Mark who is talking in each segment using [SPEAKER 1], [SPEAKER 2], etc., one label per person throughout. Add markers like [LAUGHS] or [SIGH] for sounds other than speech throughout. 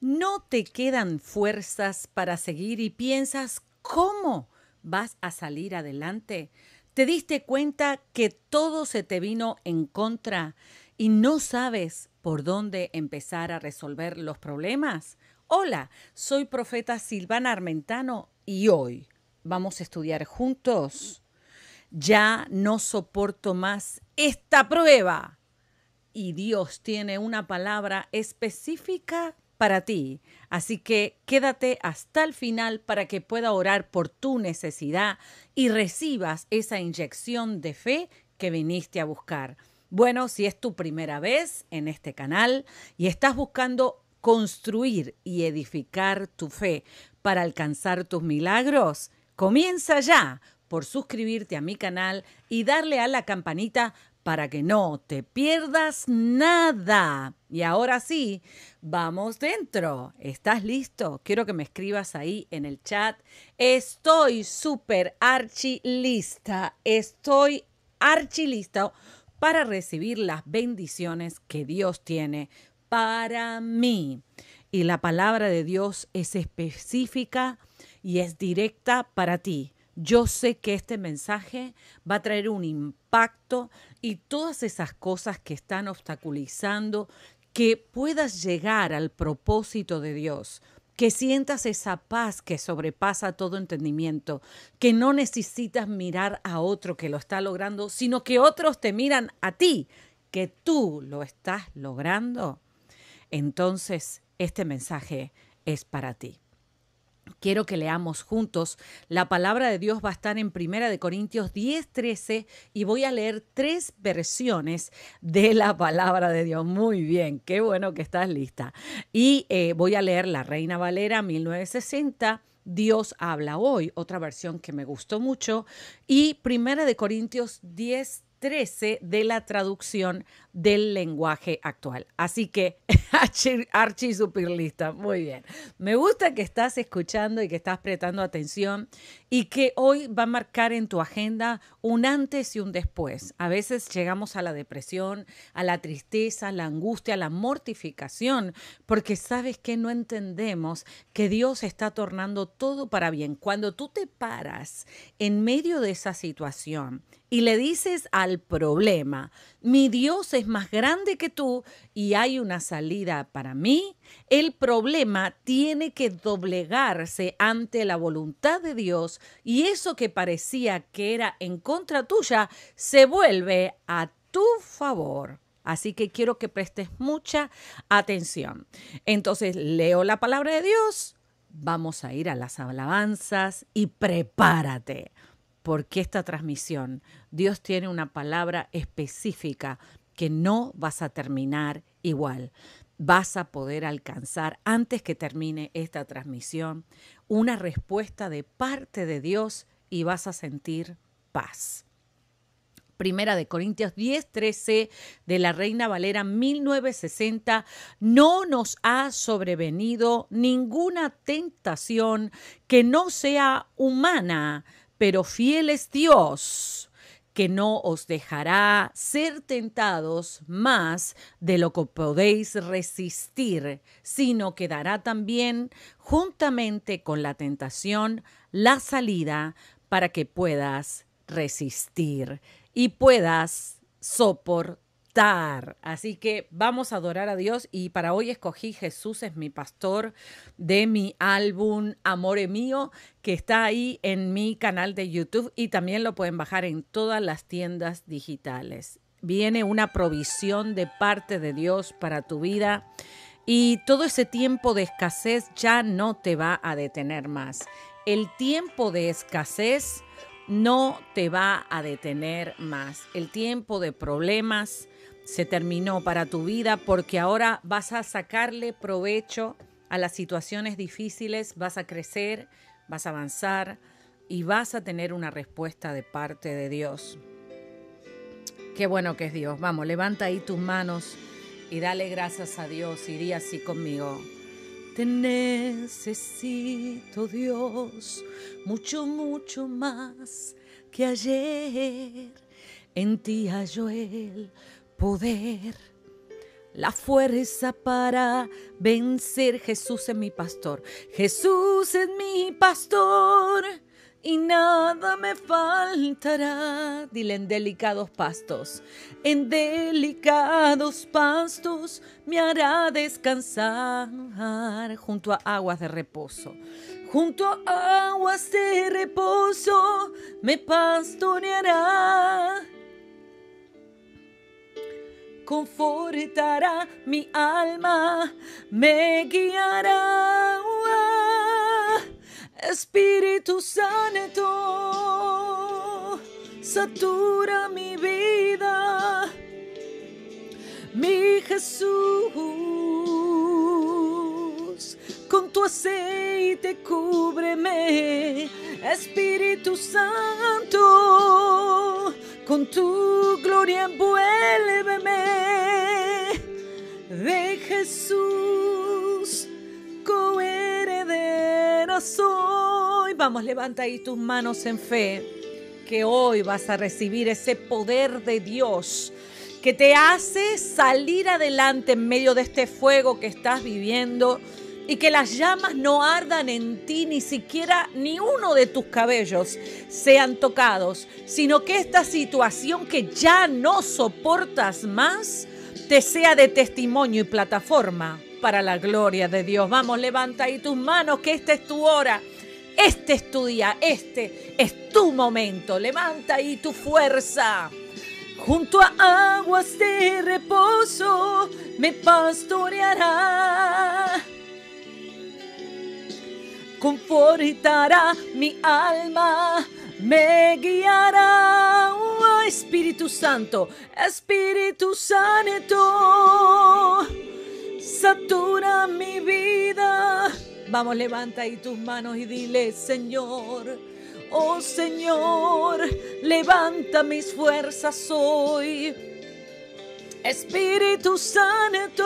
[SPEAKER 1] no te quedan fuerzas para seguir y piensas cómo vas a salir adelante. Te diste cuenta que todo se te vino en contra y no sabes por dónde empezar a resolver los problemas. Hola, soy profeta Silvana Armentano y hoy vamos a estudiar juntos. Ya no soporto más esta prueba. Y Dios tiene una palabra específica para ti. Así que quédate hasta el final para que pueda orar por tu necesidad y recibas esa inyección de fe que viniste a buscar. Bueno, si es tu primera vez en este canal y estás buscando construir y edificar tu fe para alcanzar tus milagros, comienza ya por suscribirte a mi canal y darle a la campanita para que no te pierdas nada. Y ahora sí, vamos dentro. ¿Estás listo? Quiero que me escribas ahí en el chat. Estoy súper archilista. Estoy archilista para recibir las bendiciones que Dios tiene para mí. Y la palabra de Dios es específica y es directa para ti. Yo sé que este mensaje va a traer un impacto y todas esas cosas que están obstaculizando que puedas llegar al propósito de Dios, que sientas esa paz que sobrepasa todo entendimiento, que no necesitas mirar a otro que lo está logrando, sino que otros te miran a ti, que tú lo estás logrando. Entonces, este mensaje es para ti. Quiero que leamos juntos. La palabra de Dios va a estar en Primera de Corintios 10, 13 y voy a leer tres versiones de la palabra de Dios. Muy bien, qué bueno que estás lista. Y eh, voy a leer la Reina Valera 1960. Dios habla hoy, otra versión que me gustó mucho, y Primera de Corintios 10, 13 de la traducción del lenguaje actual. Así que [LAUGHS] Archie Superlista, muy bien. Me gusta que estás escuchando y que estás prestando atención y que hoy va a marcar en tu agenda un antes y un después. A veces llegamos a la depresión, a la tristeza, a la angustia, a la mortificación, porque sabes que no entendemos que Dios está tornando todo para bien. Cuando tú te paras en medio de esa situación y le dices al problema, mi Dios es más grande que tú y hay una salida para mí, el problema tiene que doblegarse ante la voluntad de Dios y eso que parecía que era en contra tuya se vuelve a tu favor. Así que quiero que prestes mucha atención. Entonces leo la palabra de Dios, vamos a ir a las alabanzas y prepárate porque esta transmisión, Dios tiene una palabra específica que no vas a terminar igual. Vas a poder alcanzar, antes que termine esta transmisión, una respuesta de parte de Dios y vas a sentir paz. Primera de Corintios 10, 13 de la Reina Valera 1960, no nos ha sobrevenido ninguna tentación que no sea humana, pero fiel es Dios, que no os dejará ser tentados más de lo que podéis resistir, sino que dará también, juntamente con la tentación, la salida para que puedas resistir y puedas soportar Así que vamos a adorar a Dios y para hoy escogí Jesús es mi pastor de mi álbum Amore Mío, que está ahí en mi canal de YouTube y también lo pueden bajar en todas las tiendas digitales. Viene una provisión de parte de Dios para tu vida. Y todo ese tiempo de escasez ya no te va a detener más. El tiempo de escasez no te va a detener más. El tiempo de problemas, se terminó para tu vida porque ahora vas a sacarle provecho a las situaciones difíciles, vas a crecer, vas a avanzar y vas a tener una respuesta de parte de Dios. Qué bueno que es Dios. Vamos, levanta ahí tus manos y dale gracias a Dios Iría así conmigo.
[SPEAKER 2] Te necesito Dios mucho, mucho más que ayer. En ti halló poder, la fuerza para vencer. Jesús es mi pastor, Jesús es mi pastor y nada me faltará. Dile en delicados pastos, en delicados pastos me hará descansar junto a aguas de reposo. Junto a aguas de reposo me pastoreará confortará mi alma, me guiará. Espíritu Santo, satura mi vida, mi Jesús con tu aceite cúbreme, Espíritu Santo, con tu gloria envuélveme de Jesús, coheredera soy. Vamos, levanta ahí tus manos en fe, que hoy vas a recibir ese poder de Dios
[SPEAKER 1] que te hace salir adelante en medio de este fuego que estás viviendo y que las llamas no ardan en ti, ni siquiera ni uno de tus cabellos sean tocados, sino que esta situación que ya no soportas más te sea de testimonio y plataforma para la gloria de Dios. Vamos, levanta ahí tus manos, que esta es tu hora. Este es tu día, este
[SPEAKER 2] es tu momento. Levanta ahí tu fuerza. Junto a aguas de reposo me pastoreará confortará mi alma, me guiará. Oh, Espíritu Santo, Espíritu Santo, satura mi vida. Vamos, levanta ahí tus manos y dile, Señor, oh Señor, levanta mis fuerzas hoy. Espíritu Santo,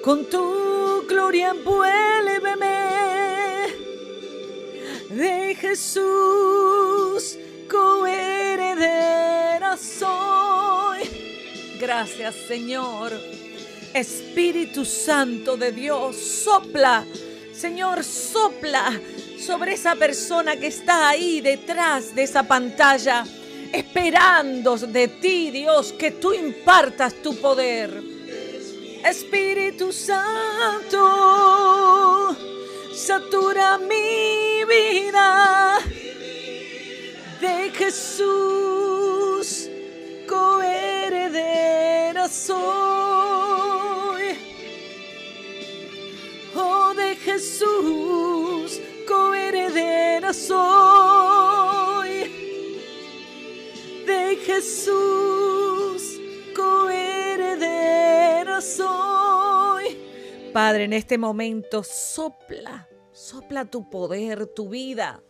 [SPEAKER 2] con tu gloria envuélveme de Jesús coheredera soy gracias Señor Espíritu Santo de Dios sopla Señor sopla sobre esa persona que está ahí detrás de esa pantalla esperando de ti Dios que tú impartas tu poder Espíritu Santo, satura mi vida de Jesús, coheredera soy. Oh, de Jesús, coheredera soy. De Jesús soy. Padre, en este momento sopla, sopla tu poder, tu vida.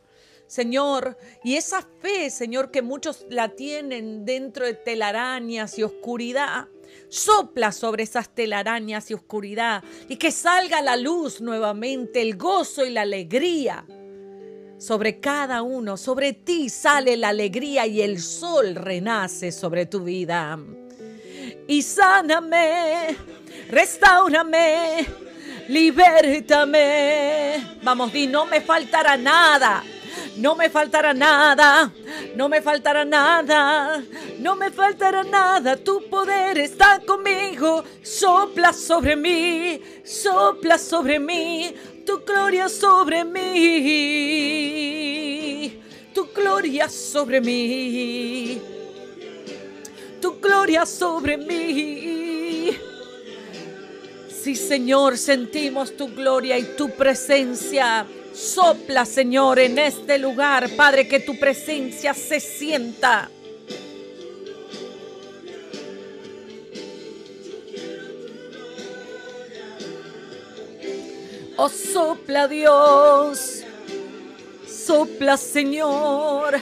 [SPEAKER 1] Señor, y esa fe, Señor, que muchos la tienen dentro de telarañas y oscuridad, sopla sobre esas telarañas y oscuridad y que salga la luz nuevamente, el gozo y la alegría. Sobre cada uno, sobre ti sale la alegría y el sol renace sobre tu vida
[SPEAKER 2] y sáname, restaurame, libertame. Vamos, di, no me faltará nada. No me faltará nada, no me faltará nada, no me faltará nada. Tu poder está conmigo, sopla sobre mí, sopla sobre mí, tu gloria sobre mí, tu gloria sobre mí sobre mí. Sí, Señor, sentimos tu gloria y tu presencia. Sopla, Señor, en este lugar, Padre, que tu presencia se sienta. Oh, sopla Dios, sopla Señor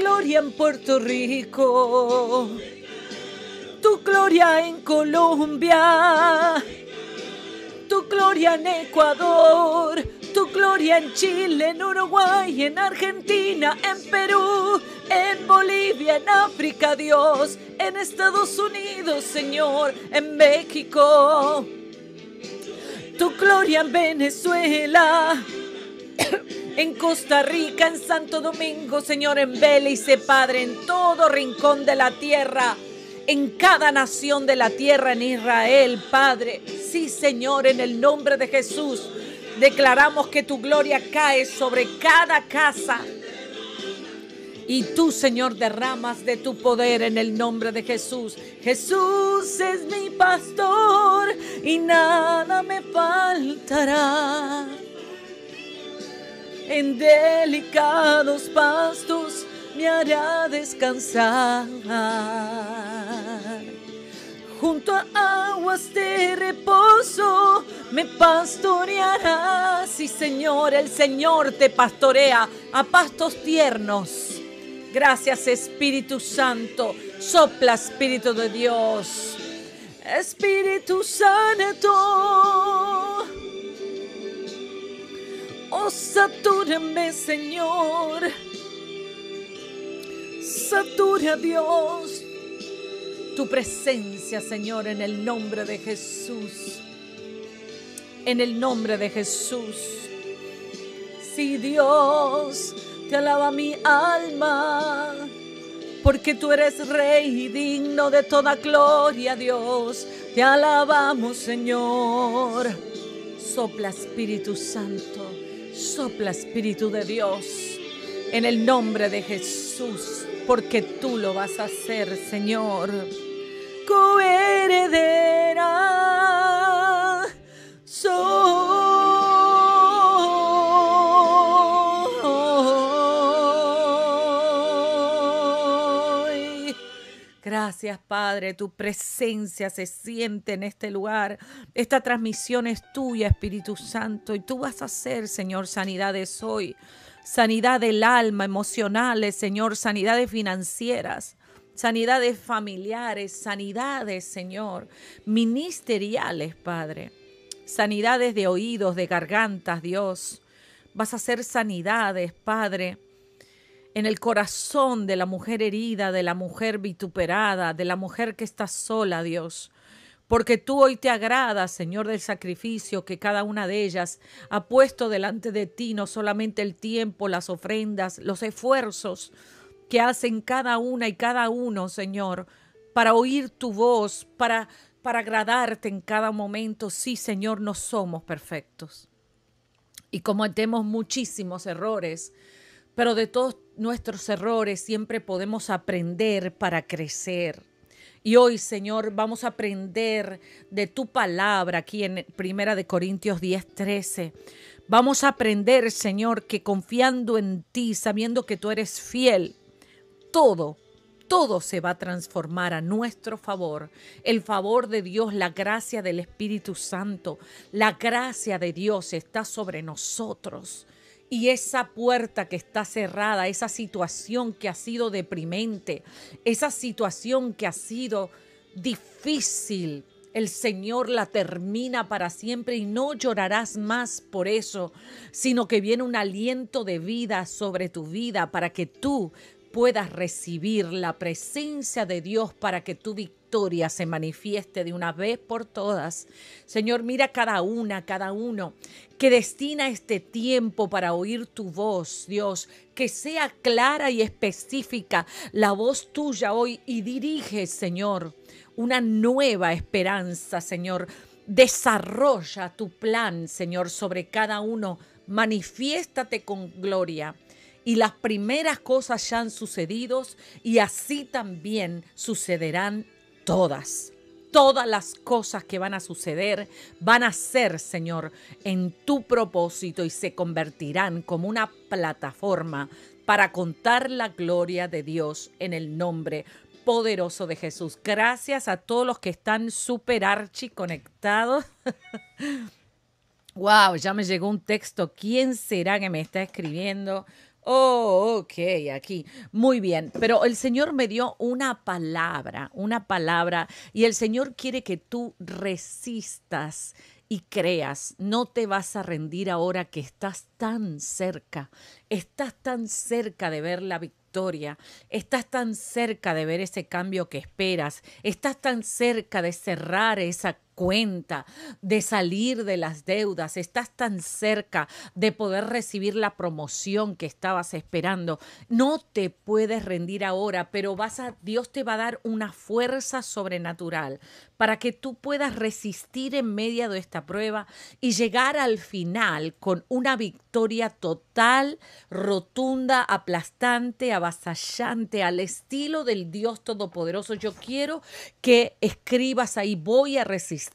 [SPEAKER 2] gloria en Puerto Rico, tu gloria en Colombia, tu gloria en Ecuador, tu gloria en Chile, en Uruguay, en Argentina, en Perú, en Bolivia, en África, Dios, en Estados Unidos, Señor, en México, tu gloria en Venezuela en Costa Rica, en Santo Domingo, Señor, en Bélice, Padre, en todo rincón de la tierra, en cada nación de la tierra, en Israel, Padre.
[SPEAKER 1] Sí, Señor, en el nombre de Jesús, declaramos que tu gloria cae sobre
[SPEAKER 2] cada casa. Y tú, Señor, derramas de tu poder en el nombre de Jesús. Jesús es mi pastor y nada me faltará en delicados pastos me hará descansar. Junto a aguas de reposo me pastoreará. Sí, Señor, el Señor te pastorea a pastos tiernos. Gracias, Espíritu Santo. Sopla, Espíritu de Dios. Espíritu Santo. Oh, satúrame, Señor. Satura, Dios, tu presencia, Señor, en el nombre de Jesús. En el nombre de Jesús. Si Dios, te alaba mi alma, porque tú eres rey y digno de toda gloria, Dios. Te alabamos, Señor. Sopla Espíritu Santo Sopla Espíritu de Dios en el nombre de Jesús, porque tú lo vas a hacer, Señor. Gracias, Padre, tu presencia se siente en este lugar.
[SPEAKER 1] Esta transmisión es tuya, Espíritu Santo, y tú vas a hacer, Señor, sanidades hoy. Sanidad del alma, emocionales, Señor, sanidades financieras sanidades familiares, sanidades, Señor, ministeriales, Padre, sanidades de oídos, de gargantas, Dios. Vas a hacer sanidades, Padre, en el corazón de la mujer herida, de la mujer vituperada, de la mujer que está sola, Dios. Porque tú hoy te agradas, Señor, del sacrificio que cada una de ellas ha puesto delante de ti, no solamente el tiempo, las ofrendas, los esfuerzos que hacen cada una y cada uno, Señor, para oír tu voz, para, para agradarte en cada momento. Sí, Señor, no somos perfectos y cometemos muchísimos errores, pero de todos nuestros errores siempre podemos aprender para crecer. Y hoy, Señor, vamos a aprender de tu palabra aquí en Primera de Corintios 10:13. Vamos a aprender, Señor, que confiando en ti, sabiendo que tú eres fiel, todo todo se va a transformar a nuestro favor. El favor de Dios, la gracia del Espíritu Santo, la gracia de Dios está sobre nosotros. Y esa puerta que está cerrada, esa situación que ha sido deprimente, esa situación que ha sido difícil, el Señor la termina para siempre y no llorarás más por eso, sino que viene un aliento de vida sobre tu vida para que tú puedas recibir la presencia de Dios para que tu victoria se manifieste de una vez por todas. Señor, mira cada una, cada uno que destina este tiempo para oír tu voz, Dios, que sea clara y específica la voz tuya hoy y dirige, Señor, una nueva esperanza, Señor. Desarrolla tu plan, Señor, sobre cada uno. Manifiéstate con gloria y las primeras cosas ya han sucedido y así también sucederán todas. Todas las cosas que van a suceder van a ser, Señor, en tu propósito y se convertirán como una plataforma para contar la gloria de Dios en el nombre poderoso de Jesús. Gracias a todos los que están super archi conectados. wow, [LAUGHS] ya me llegó un texto. ¿Quién será que me está escribiendo? Oh, ok, aquí. Muy bien. Pero el Señor me dio una palabra, una palabra, y el Señor quiere que tú resistas y creas. No te vas a rendir ahora que estás tan cerca, estás tan cerca de ver la victoria estás tan cerca de ver ese cambio que esperas, estás tan cerca de cerrar esa cuenta, de salir de las deudas, estás tan cerca de poder recibir la promoción que estabas esperando. No te puedes rendir ahora, pero Dios te va a dar una fuerza sobrenatural para que tú puedas resistir en medio de esta prueba y llegar al final con una victoria total, rotunda, aplastante, avasallante al estilo del Dios todopoderoso. Yo quiero que escribas ahí voy a resistir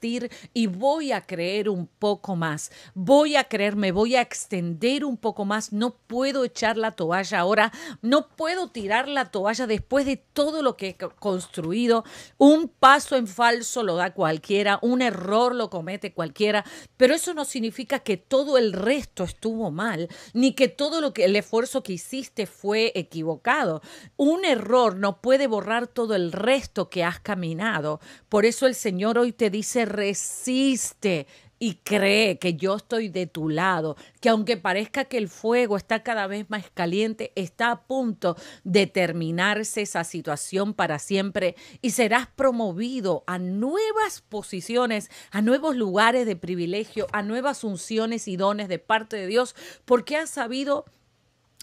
[SPEAKER 1] y voy a creer un poco más. Voy a creerme, voy a extender un poco más. No puedo echar la toalla ahora, no puedo tirar la toalla después de todo lo que he construido. Un paso en falso lo da cualquiera, un error lo comete cualquiera, pero eso no significa que todo el resto estuvo mal, ni que todo lo que el esfuerzo que hiciste fue equivocado. Un error no puede borrar todo el resto que has caminado. Por eso el Señor hoy te dice, resiste y cree que yo estoy de tu lado, que aunque parezca que el fuego está cada vez más caliente, está a punto de terminarse esa situación para siempre y serás promovido a nuevas posiciones, a nuevos lugares de privilegio, a nuevas unciones y dones de parte de Dios, porque has sabido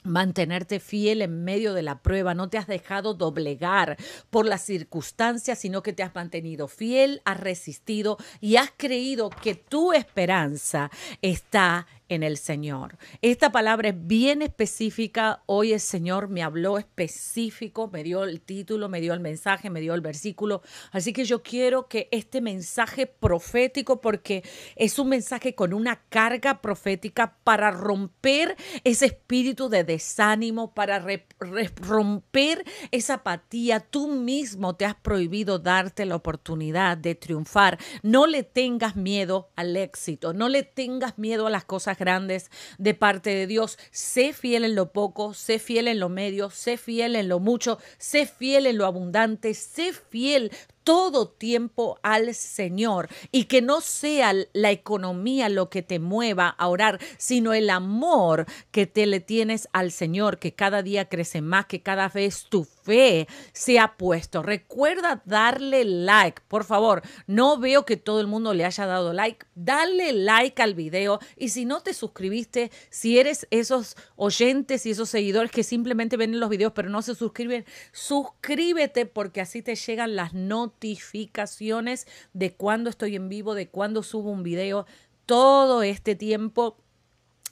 [SPEAKER 1] mantenerte fiel en medio de la prueba, no te has dejado doblegar por las circunstancias, sino que te has mantenido fiel, has resistido y has creído que tu esperanza está en el Señor. Esta palabra es bien específica. Hoy el Señor me habló específico, me dio el título, me dio el mensaje, me dio el versículo. Así que yo quiero que este mensaje profético, porque es un mensaje con una carga profética para romper ese espíritu de desánimo, para romper esa apatía. Tú mismo te has prohibido darte la oportunidad de triunfar. No le tengas miedo al éxito, no le tengas miedo a las cosas grandes de parte de Dios. Sé fiel en lo poco, sé fiel en lo medio, sé fiel en lo mucho, sé fiel en lo abundante, sé fiel todo tiempo al Señor y que no sea la economía lo que te mueva a orar, sino el amor que te le tienes al Señor, que cada día crece más, que cada vez tu fe se ha puesto. Recuerda darle like, por favor. No veo que todo el mundo le haya dado like. Dale like al video y si no te suscribiste, si eres esos oyentes y esos seguidores que simplemente ven los videos pero no se suscriben, suscríbete porque así te llegan las notas notificaciones de cuando estoy en vivo, de cuando subo un video. Todo este tiempo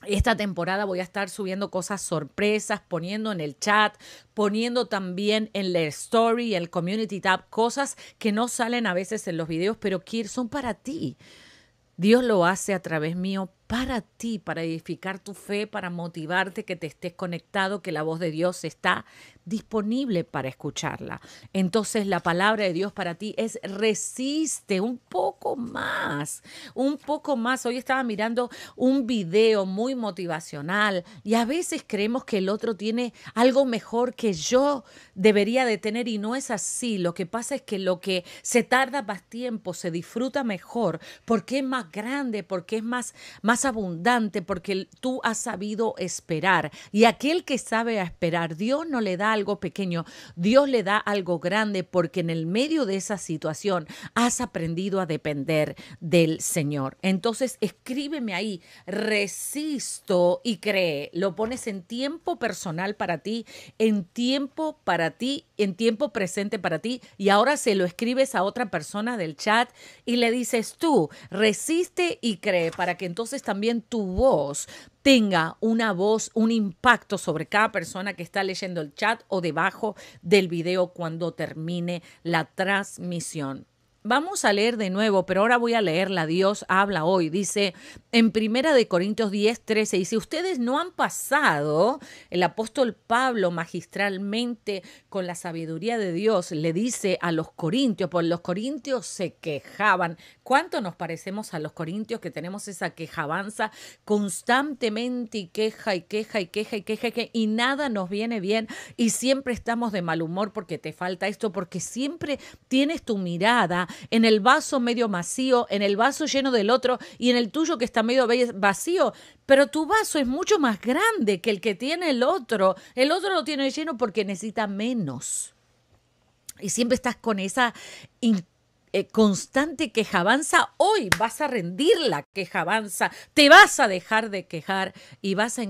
[SPEAKER 1] esta temporada voy a estar subiendo cosas sorpresas, poniendo en el chat, poniendo también en la story, el community tab, cosas que no salen a veces en los videos, pero que son para ti. Dios lo hace a través mío para ti, para edificar tu fe, para motivarte que te estés conectado, que la voz de Dios está disponible para escucharla. Entonces la palabra de Dios para ti es resiste un poco más, un poco más. Hoy estaba mirando un video muy motivacional y a veces creemos que el otro tiene algo mejor que yo debería de tener y no es así. Lo que pasa es que lo que se tarda más tiempo se disfruta mejor porque es más grande, porque es más, más abundante, porque tú has sabido esperar. Y aquel que sabe esperar, Dios no le da algo pequeño, Dios le da algo grande porque en el medio de esa situación has aprendido a depender del Señor. Entonces escríbeme ahí, resisto y cree. Lo pones en tiempo personal para ti, en tiempo para ti, en tiempo presente para ti y ahora se lo escribes a otra persona del chat y le dices tú, resiste y cree para que entonces también tu voz tenga una voz, un impacto sobre cada persona que está leyendo el chat o debajo del video cuando termine la transmisión. Vamos a leer de nuevo, pero ahora voy a leerla. Dios habla hoy. Dice en Primera de Corintios 10, 13, y si ustedes no han pasado, el apóstol Pablo magistralmente con la sabiduría de Dios le dice a los corintios, por pues los corintios se quejaban. ¿Cuánto nos parecemos a los corintios que tenemos esa quejabanza constantemente y queja y queja y queja y queja y, queja, y nada nos viene bien y siempre estamos de mal humor porque te falta esto, porque siempre tienes tu mirada en el vaso medio vacío, en el vaso lleno del otro y en el tuyo que está medio vacío. Pero tu vaso es mucho más grande que el que tiene el otro. El otro lo tiene lleno porque necesita menos. Y siempre estás con esa eh, constante queja avanza, hoy vas a rendir la queja avanza, te vas a dejar de quejar y vas a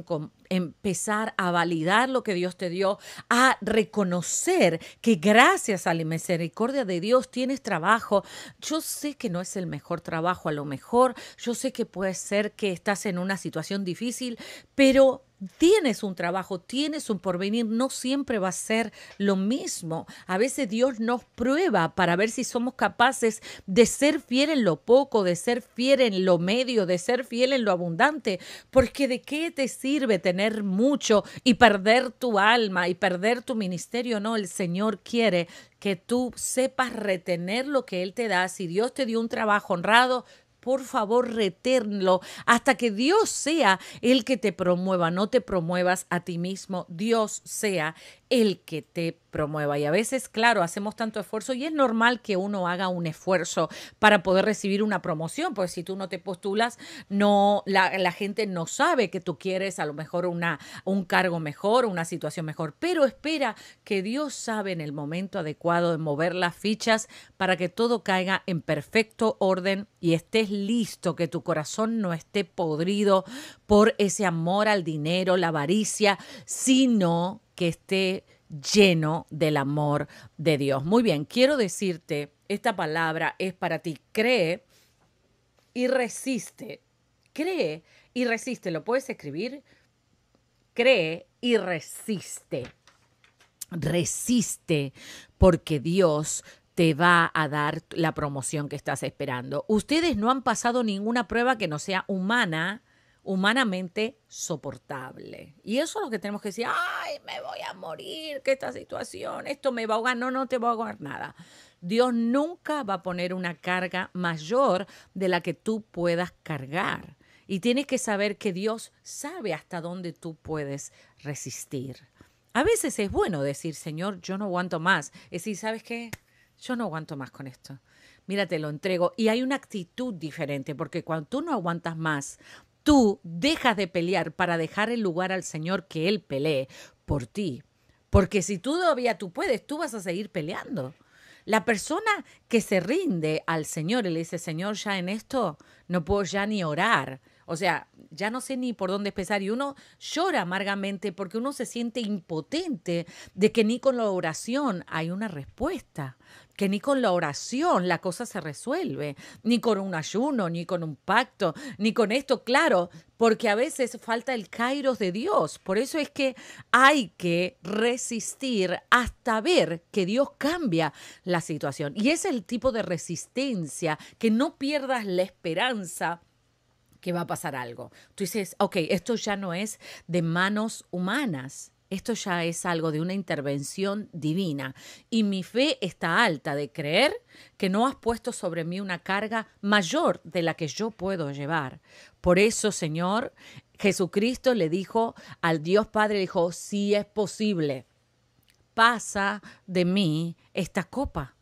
[SPEAKER 1] empezar a validar lo que Dios te dio, a reconocer que gracias a la misericordia de Dios tienes trabajo. Yo sé que no es el mejor trabajo a lo mejor, yo sé que puede ser que estás en una situación difícil, pero tienes un trabajo, tienes un porvenir, no siempre va a ser lo mismo. A veces Dios nos prueba para ver si somos capaces de ser fiel en lo poco, de ser fiel en lo medio, de ser fiel en lo abundante, porque de qué te sirve tener mucho y perder tu alma y perder tu ministerio, no, el Señor quiere que tú sepas retener lo que Él te da. Si Dios te dio un trabajo honrado, por favor reténlo hasta que Dios sea el que te promueva, no te promuevas a ti mismo, Dios sea el que te promueva. Y a veces, claro, hacemos tanto esfuerzo y es normal que uno haga un esfuerzo para poder recibir una promoción, porque si tú no te postulas, no, la, gente no sabe que tú quieres a lo mejor una, un cargo mejor, una situación mejor, pero espera que Dios sabe en el momento adecuado de mover las fichas para que todo caiga en perfecto orden y estés listo, que tu corazón no esté podrido por ese amor al dinero, la avaricia, sino que esté lleno del amor de Dios. Muy bien, quiero decirte, esta palabra es para ti. Cree y resiste. Cree y resiste. ¿Lo puedes escribir? Cree y resiste. Resiste porque Dios te va a dar la promoción que estás esperando. Ustedes no han pasado ninguna prueba que no sea humana humanamente soportable. Y eso es lo que tenemos que decir, ay, me voy a morir, que esta situación, esto me va a ahogar, no, no te va a ahogar nada. Dios nunca va a poner una carga mayor de la que tú puedas cargar. Y tienes que saber que Dios sabe hasta dónde tú puedes resistir. A veces es bueno decir, Señor, yo no aguanto más. Es decir, ¿sabes qué? Yo no aguanto más con esto mira, te lo entrego. Y hay una actitud diferente, porque cuando tú no aguantas más, tú dejas de pelear para dejar el lugar al Señor que Él pelee por ti. Porque si tú todavía tú puedes, tú vas a seguir peleando. La persona que se rinde al Señor y le dice, Señor, ya en esto no puedo ya ni orar, o sea, ya no sé ni por dónde empezar y uno llora amargamente porque uno se siente impotente de que ni con la oración hay una respuesta que ni con la oración la cosa se resuelve, ni con un ayuno, ni con un pacto, ni con esto, claro, porque a veces falta el kairos de Dios. Por eso es que hay que resistir hasta ver que Dios cambia la situación. Y es el tipo de resistencia, que no pierdas la esperanza que va a pasar algo. Tú dices, ok, esto ya no es de manos humanas, esto ya es algo de una intervención divina. Y mi fe está alta de creer que no has puesto sobre mí una carga mayor de la que yo puedo llevar. Por eso, Señor, Jesucristo le dijo al Dios Padre, dijo, si es posible, pasa de mí esta copa.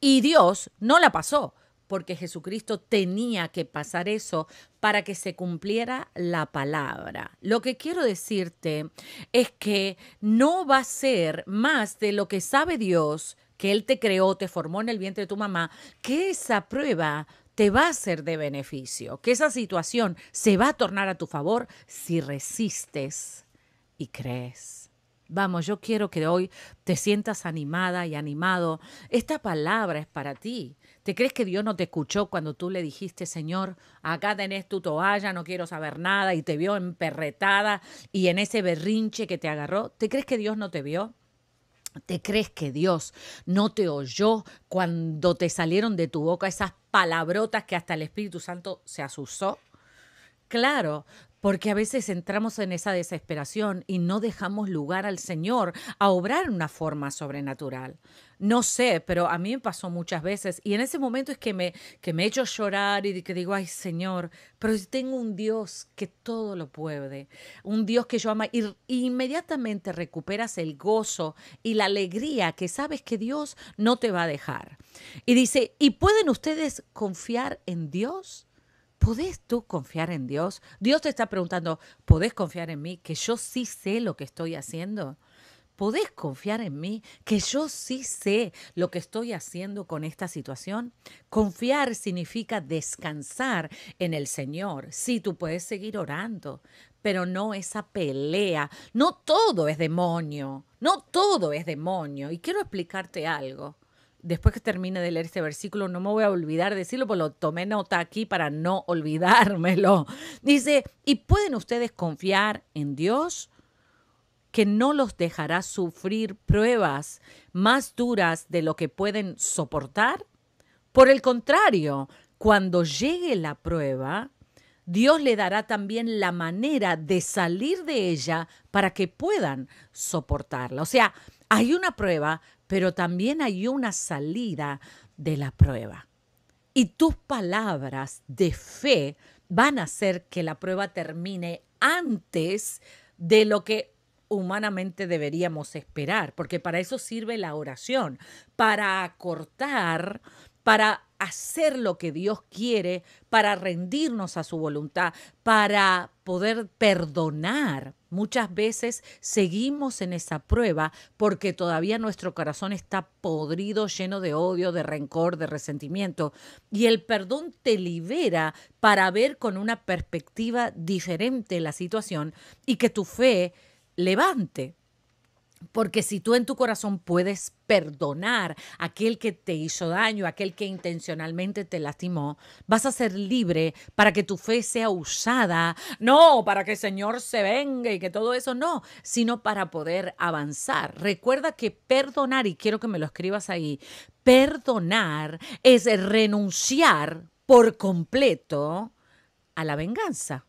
[SPEAKER 1] Y Dios no la pasó porque Jesucristo tenía que pasar eso para que se cumpliera la palabra. Lo que quiero decirte es que no va a ser más de lo que sabe Dios, que Él te creó, te formó en el vientre de tu mamá, que esa prueba te va a ser de beneficio, que esa situación se va a tornar a tu favor si resistes y crees. Vamos, yo quiero que hoy te sientas animada y animado. Esta palabra es para ti. ¿Te crees que Dios no te escuchó cuando tú le dijiste, Señor, acá tenés tu toalla, no quiero saber nada, y te vio emperretada y en ese berrinche que te agarró? ¿Te crees que Dios no te vio? ¿Te crees que Dios no te oyó cuando te salieron de tu boca esas palabrotas que hasta el Espíritu Santo se asusó? Claro, porque a veces entramos en esa desesperación y no dejamos lugar al Señor a obrar una forma sobrenatural. No sé, pero a mí me pasó muchas veces. Y en ese momento es que me, que me echo a llorar y que digo, ay Señor, pero si tengo un Dios que todo lo puede, un Dios que yo amo. Y, inmediatamente recuperas el gozo y la alegría que sabes que Dios no te va a dejar. Y dice, ¿y pueden ustedes confiar en Dios? ¿Podés tú confiar en Dios? Dios te está preguntando, ¿podés confiar en mí? Que yo sí sé lo que estoy haciendo. ¿podés confiar en mí? Que yo sí sé lo que estoy haciendo con esta situación. Confiar significa descansar en el Señor. Sí, tú puedes seguir orando, pero no esa pelea. No todo es demonio, no todo es demonio. Y quiero explicarte algo. Después que termine de leer este versículo, no me voy a olvidar decirlo, porque lo tomé nota aquí para no [LAUGHS] olvidármelo. Dice, ¿y pueden ustedes confiar en Dios? que no los dejará sufrir pruebas más duras de lo que pueden soportar? Por el contrario, cuando llegue la prueba, Dios le dará también la manera de salir de ella para que puedan soportarla. O sea, hay una prueba, pero también hay una salida de la prueba. Y tus palabras de fe van a hacer que la prueba termine antes de lo que humanamente deberíamos esperar, porque para eso sirve la oración, para acortar, para hacer lo que Dios quiere, para rendirnos a su voluntad, para poder perdonar. Muchas veces seguimos en esa prueba porque todavía nuestro corazón está podrido, lleno de odio, de rencor, de resentimiento. Y el perdón te libera para ver con una perspectiva diferente la situación y que tu fe levante. Porque si tú en tu corazón puedes perdonar a aquel que te hizo daño, a aquel que intencionalmente te lastimó, vas a ser libre para que tu fe sea usada, no para que el Señor se venga y que todo eso, no, sino para poder avanzar. Recuerda que perdonar, y quiero que me lo escribas ahí, perdonar es renunciar por completo a la venganza,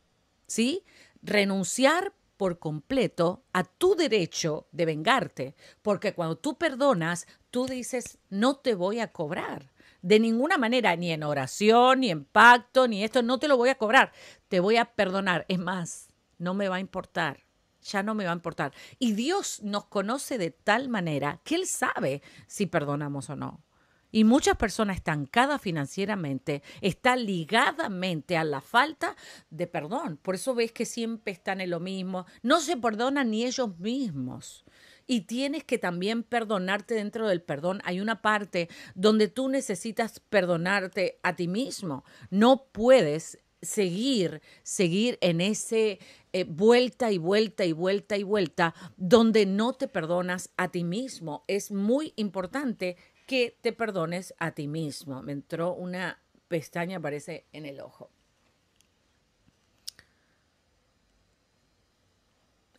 [SPEAKER 1] ¿sí? Renunciar por completo a tu derecho de vengarte, porque cuando tú perdonas, tú dices, no te voy a cobrar. De ninguna manera, ni en oración, ni en pacto, ni esto, no te lo voy a cobrar. Te voy a perdonar. Es más, no me va a importar ya no me va a importar. Y Dios nos conoce de tal manera que Él sabe si perdonamos o no. Y muchas personas estancadas financieramente está ligadamente a la falta de perdón. Por eso ves que siempre están en lo mismo. No se perdonan ni ellos mismos. Y tienes que también perdonarte dentro del perdón. Hay una parte donde tú necesitas perdonarte a ti mismo. No puedes seguir, seguir en ese eh, vuelta y vuelta y vuelta y vuelta, donde no te perdonas a ti mismo. Es muy importante que te perdones a ti mismo. Me entró una pestaña, aparece en el ojo.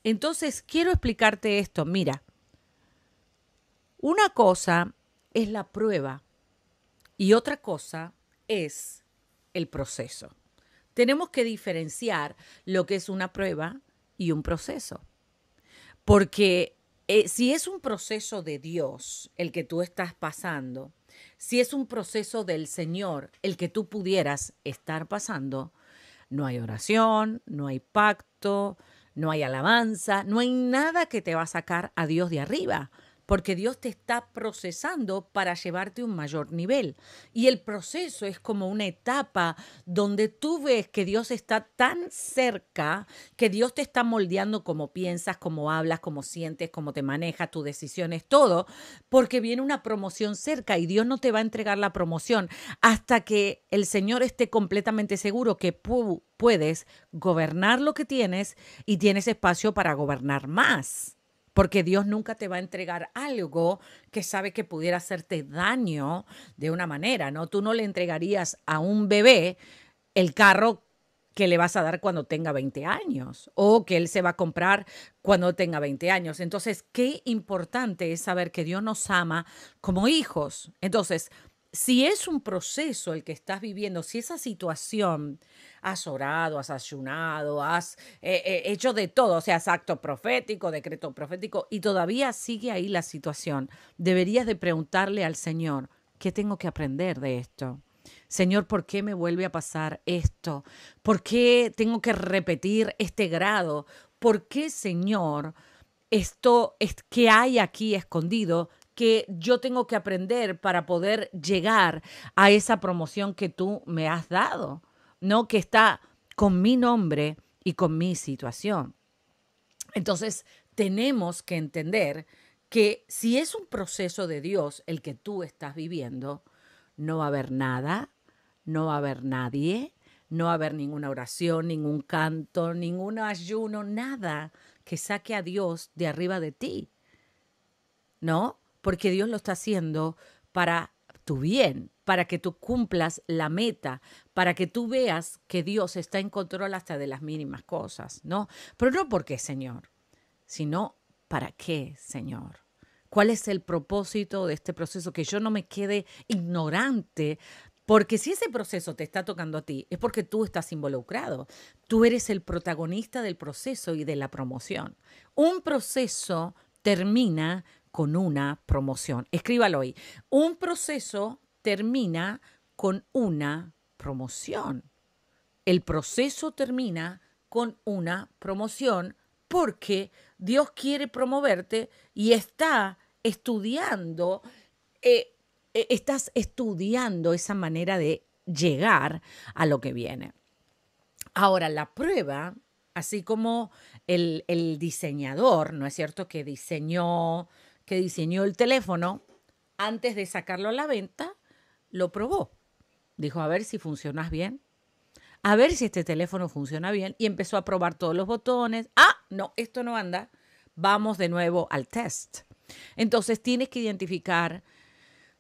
[SPEAKER 1] Entonces, quiero explicarte esto. Mira, una cosa es la prueba y otra cosa es el proceso. Tenemos que diferenciar lo que es una prueba y un proceso. Porque eh, si es un proceso de Dios el que tú estás pasando, si es un proceso del Señor el que tú pudieras estar pasando, no hay oración, no hay pacto, no hay alabanza, no hay nada que te va a sacar a Dios de arriba porque Dios te está procesando para llevarte a un mayor nivel. Y el proceso es como una etapa donde tú ves que Dios está tan cerca, que Dios te está moldeando como piensas, como hablas, como sientes, cómo te manejas, tus decisiones, todo, porque viene una promoción cerca y Dios no te va a entregar la promoción hasta que el Señor esté completamente seguro que puedes gobernar lo que tienes y tienes espacio para gobernar más porque Dios nunca te va a entregar algo que sabe que pudiera hacerte daño de una manera, ¿no? Tú no le entregarías a un bebé el carro que le vas a dar cuando tenga 20 años o que él se va a comprar cuando tenga 20 años. Entonces, qué importante es saber que Dios nos ama como hijos. Entonces, si es un proceso el que estás viviendo, si esa situación, has orado, has ayunado, has eh, eh, hecho de todo, o sea, acto profético, decreto profético, y todavía sigue ahí la situación, deberías de preguntarle al Señor, ¿qué tengo que aprender de esto? Señor, ¿por qué me vuelve a pasar esto? ¿Por qué tengo que repetir este grado? ¿Por qué, Señor, esto que hay aquí escondido que yo tengo que aprender para poder llegar a esa promoción que tú me has dado, ¿no? Que está con mi nombre y con mi situación. Entonces, tenemos que entender que si es un proceso de Dios el que tú estás viviendo, no va a haber nada, no va a haber nadie, no va a haber ninguna oración, ningún canto, ningún ayuno, nada que saque a Dios de arriba de ti. ¿No? porque Dios lo está haciendo para tu bien, para que tú cumplas la meta, para que tú veas que Dios está en control hasta de las mínimas cosas, ¿no? Pero no porque, Señor, sino para qué, Señor. ¿Cuál es el propósito de este proceso? Que yo no me quede ignorante porque si ese proceso te está tocando a ti, es porque tú estás involucrado. Tú eres el protagonista del proceso y de la promoción. Un proceso termina con una promoción. Escríbalo ahí. Un proceso termina con una promoción. El proceso termina con una promoción porque Dios quiere promoverte y está estudiando, eh, e, estás estudiando esa manera de llegar a lo que viene. Ahora, la prueba, así como el diseñador, ¿no es cierto? Que diseñó que diseñó el teléfono, antes de sacarlo a la venta, lo probó. Dijo, a ver si funcionas bien. A ver si este teléfono funciona bien. Y empezó a probar todos los botones. Ah, no, esto no anda. Vamos de nuevo al test. Entonces tienes que identificar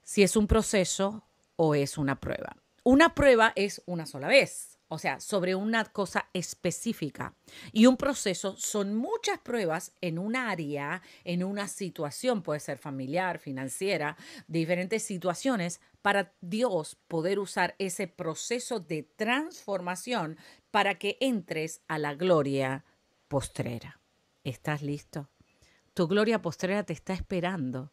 [SPEAKER 1] si es un proceso o es una prueba. Una prueba es una sola vez o sea, sobre una cosa específica. Y un proceso son muchas pruebas en un área, en una situación, puede ser familiar, financiera, diferentes situaciones, para Dios poder usar ese proceso de transformación para que entres a la gloria postrera. ¿Estás listo? Tu gloria postrera te está esperando.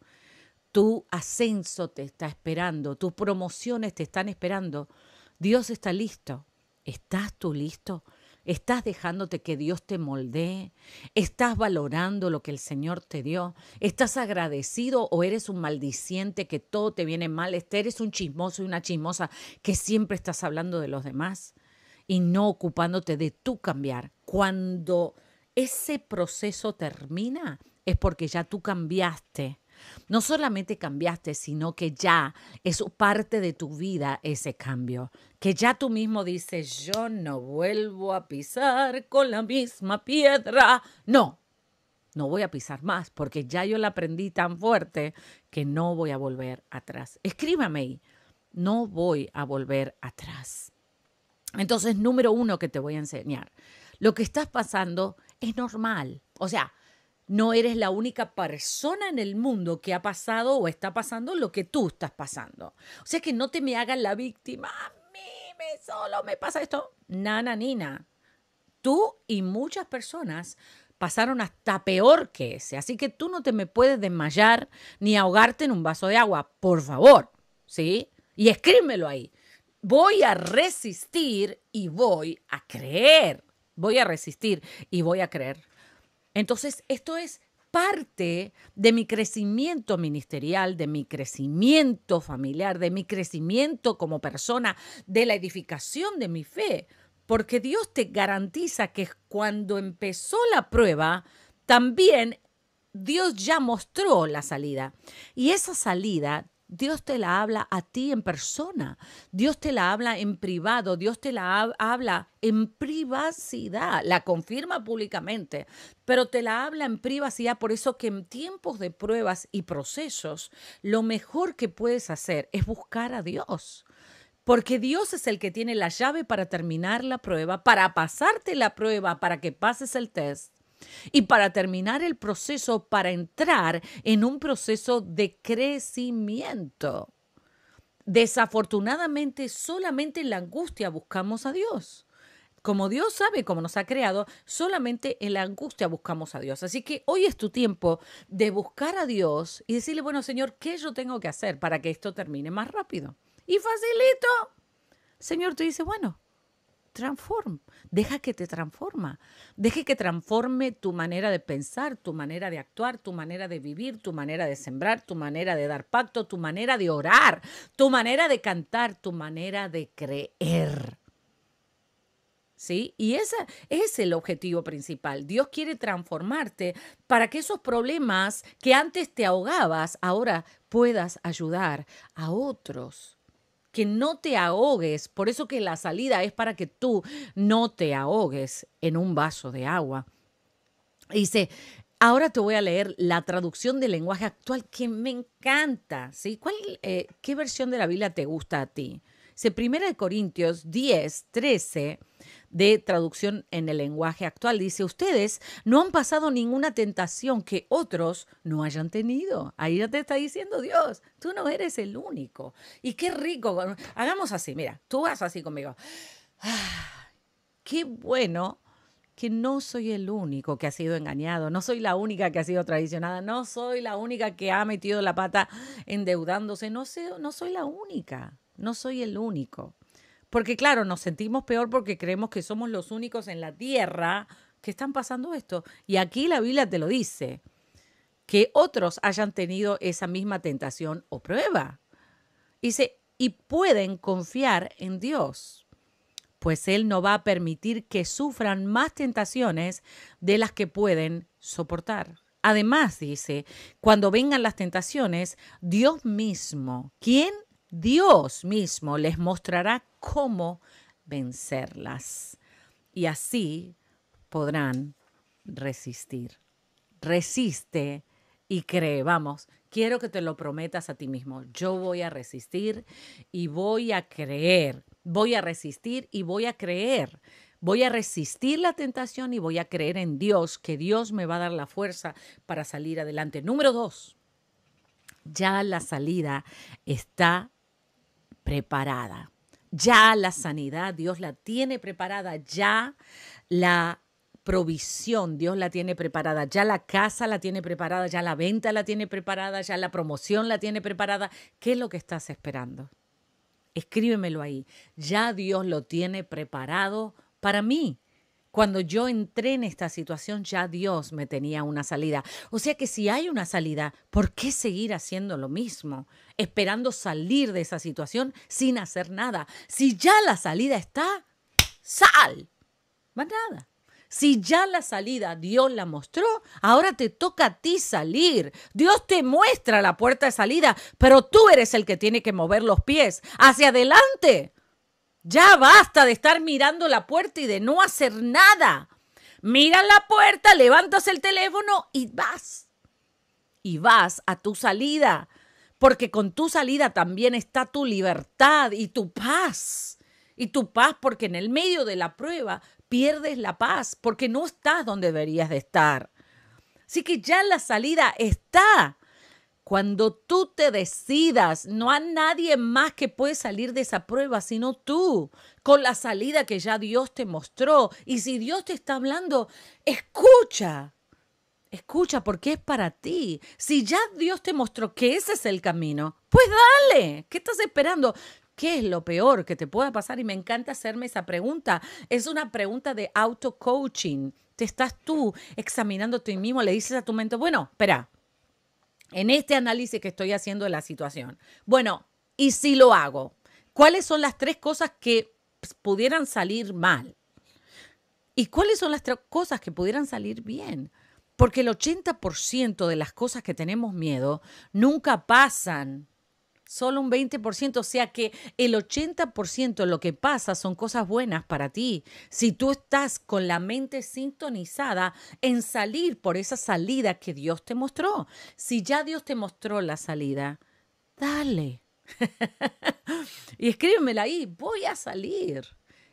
[SPEAKER 1] Tu ascenso te está esperando, tus promociones te están esperando. Dios está listo ¿Estás tú listo? ¿Estás dejándote que Dios te moldee? ¿Estás valorando lo que el Señor te dio? ¿Estás agradecido o eres un maldiciente que todo te viene mal? ¿Este ¿Eres un chismoso y una chismosa que siempre estás hablando de los demás y no ocupándote de tú cambiar? Cuando ese proceso termina es porque ya tú cambiaste no solamente cambiaste, sino que ya es parte de tu vida ese cambio, que ya tú mismo dices, yo no vuelvo a pisar con la misma piedra. No, no voy a pisar más porque ya yo la aprendí tan fuerte que no voy a volver atrás. Escríbame ahí, no voy a volver atrás. Entonces, número uno que te voy a enseñar, lo que estás pasando es normal. O sea, no eres la única persona en el mundo que ha pasado o está pasando lo que tú estás pasando. O sea que no te me hagas la víctima. A mí me solo me pasa esto. Nana, nina. Tú y muchas personas pasaron hasta peor que ese. Así que tú no te me puedes desmayar ni ahogarte en un vaso de agua. Por favor. ¿Sí? Y escríbemelo ahí. Voy a resistir y voy a creer. Voy a resistir y voy a creer. Entonces, esto es parte de mi crecimiento ministerial, de mi crecimiento familiar, de mi crecimiento como persona, de la edificación de mi fe. Porque Dios te garantiza que cuando empezó la prueba, también Dios ya mostró la salida. Y esa salida Dios te la habla a ti en persona, Dios te la habla en privado, Dios te la habla en privacidad, la confirma públicamente, pero te la habla en privacidad, por eso que en tiempos de pruebas y procesos, lo mejor que puedes hacer es buscar a Dios. Porque Dios es el que tiene la llave para terminar la prueba, para pasarte la prueba, para que pases el test y para terminar el proceso, para entrar en un proceso de crecimiento. Desafortunadamente, solamente en la angustia buscamos a Dios. Como Dios sabe cómo nos ha creado, solamente en la angustia buscamos a Dios. Así que hoy es tu tiempo de buscar a Dios y decirle, bueno, Señor, ¿qué yo tengo que hacer para que esto termine más rápido? Y facilito. Señor, te dice bueno, transform, deja que te transforma, deje que transforme tu manera de pensar, tu manera de actuar, tu manera de vivir, tu manera de sembrar, tu manera de dar pacto, tu manera de orar, tu manera de cantar, tu manera de creer. ¿Sí? Y ese es el objetivo principal. Dios quiere transformarte para que esos problemas que antes te ahogabas, ahora puedas ayudar a otros que no te ahogues. Por eso que la salida es para que tú no te ahogues en un vaso de agua. dice, ahora te voy a leer la traducción del lenguaje actual que me encanta. ¿sí? ¿Cuál, eh, ¿Qué versión de la Biblia te gusta a ti? Dice, Primera de Corintios 10, 13 de traducción en el lenguaje actual. Dice, ustedes no han pasado ninguna tentación que otros no hayan tenido. Ahí ya te está diciendo Dios, tú no eres el único. Y qué rico. Hagamos así, mira, tú vas así conmigo. Ah, qué bueno que no soy el único que ha sido engañado, no soy la única que ha sido traicionada, no soy la única que ha metido la pata endeudándose, no, no soy la única, no soy el único. Porque claro, nos sentimos peor porque creemos que somos los únicos en la tierra que están pasando esto. Y aquí la Biblia te lo dice, que otros hayan tenido esa misma tentación o prueba. Dice, y pueden confiar en Dios, pues Él no va a permitir que sufran más tentaciones de las que pueden soportar. Además, dice, cuando vengan las tentaciones, Dios mismo, ¿quién? Dios mismo les mostrará cómo vencerlas y así podrán resistir. Resiste y cree, vamos, quiero que te lo prometas a ti mismo. Yo voy a resistir y voy a creer. Voy a resistir y voy a creer. Voy a resistir la tentación y voy a creer en Dios, que Dios me va a dar la fuerza para salir adelante. Número dos, ya la salida está preparada. Ya la sanidad Dios la tiene preparada, ya la provisión Dios la tiene preparada, ya la casa la tiene preparada, ya la venta la tiene preparada, ya la promoción la tiene preparada. ¿Qué es lo que estás esperando? Escríbemelo ahí. Ya Dios lo tiene preparado para mí. Cuando yo entré en esta situación, ya Dios me tenía una salida. O sea que si hay una salida, ¿por qué seguir haciendo lo mismo? Esperando salir de esa situación sin hacer nada. Si ya la salida está, sal. Más nada. Si ya la salida Dios la mostró, ahora te toca a ti salir. Dios te muestra la puerta de salida, pero tú eres el que tiene que mover los pies hacia adelante. Ya basta de estar mirando la puerta y de no hacer nada. Mira la puerta, levantas el teléfono y vas. Y vas a tu salida, porque con tu salida también está tu libertad y tu paz. Y tu paz porque en el medio de la prueba pierdes la paz, porque no estás donde deberías de estar. Así que ya la salida está. Cuando tú te decidas, no hay nadie más que puede salir de esa prueba, sino tú, con la salida que ya Dios te mostró. Y si Dios te está hablando, escucha. Escucha porque es para ti. Si ya Dios te mostró que ese es el camino, pues dale. ¿Qué estás esperando? ¿Qué es lo peor que te pueda pasar? Y me encanta hacerme esa pregunta. Es una pregunta de auto-coaching. Te estás tú examinando a ti mismo, le dices a tu mente, bueno, espera, en este análisis que estoy haciendo de la situación. Bueno, ¿y si lo hago? ¿Cuáles son las tres cosas que pudieran salir mal? ¿Y cuáles son las tres cosas que pudieran salir bien? Porque el 80% de las cosas que tenemos miedo nunca pasan Solo un 20%, o sea que el 80% de lo que pasa son cosas buenas para ti. Si tú estás con la mente sintonizada en salir por esa salida que Dios te mostró. Si ya Dios te mostró la salida, dale. [LAUGHS] y escríbemela ahí, voy a salir.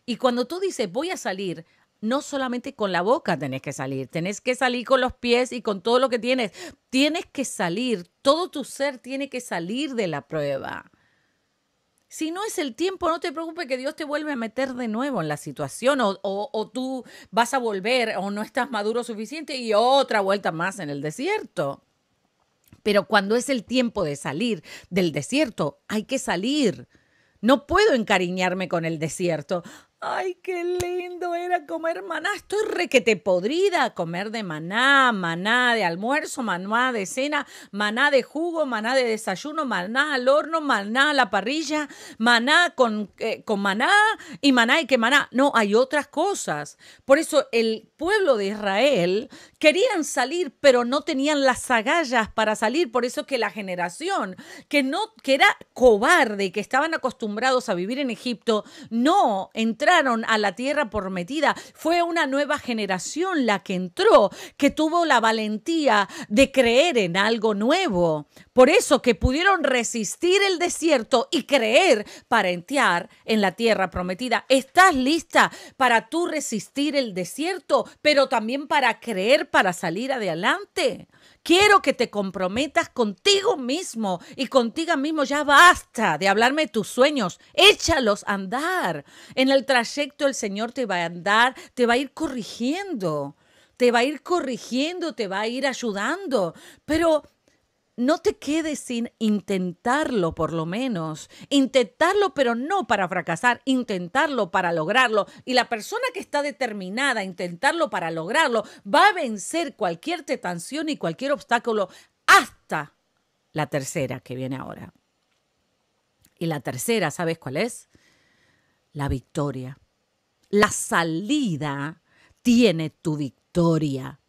[SPEAKER 1] Y cuando tú dices voy a salir, no solamente con la boca tenés que salir, tenés que salir con los pies y con todo lo que tienes. Tienes que salir, todo tu ser tiene que salir de la prueba. Si no es el tiempo, no te preocupes que Dios te vuelve a meter de nuevo en la situación o, o tú vas a volver o no estás maduro suficiente y otra vuelta más en el desierto. Pero cuando es el tiempo de salir del desierto, hay que salir. No puedo encariñarme con el desierto. Ay, qué lindo era comer maná. Estoy requete podrida comer de maná, maná de almuerzo, maná de cena, maná de jugo, maná de desayuno, maná al horno, maná a la parrilla, maná con, eh, con maná y maná y que maná. No, hay otras cosas. Por eso el pueblo de Israel querían salir, pero no tenían las agallas para salir. Por eso que la generación que no, que era cobarde y que estaban acostumbrados a vivir en Egipto, no entró a la tierra prometida. Fue una nueva generación la que entró, que tuvo la valentía de creer en algo nuevo. Por eso que pudieron resistir el desierto y creer para entrar en la tierra prometida. ¿Estás lista para tú resistir el desierto, pero también para creer para salir adelante? Quiero que te comprometas contigo mismo y contigo mismo. Ya basta de hablarme de tus sueños. Échalos a andar. En el trayecto el Señor te va a andar, te va a ir corrigiendo te va a ir corrigiendo, te va a ir ayudando, pero no te quedes sin intentarlo, por lo menos. Intentarlo, pero no para fracasar, intentarlo para lograrlo. Y la persona que está determinada a intentarlo para lograrlo va a vencer cualquier tentación y cualquier obstáculo hasta la tercera que viene ahora. Y la tercera, ¿sabes cuál es? La victoria. La salida tiene tu victoria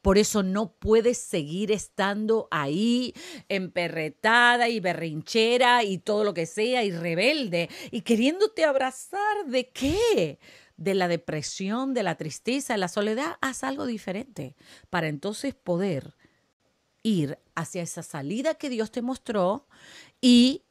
[SPEAKER 1] por eso no puedes seguir estando ahí emperretada y berrinchera y todo lo que sea y rebelde y queriéndote abrazar de qué? De la depresión, de la tristeza, de la soledad. Haz algo diferente para entonces poder ir hacia esa salida que Dios te mostró y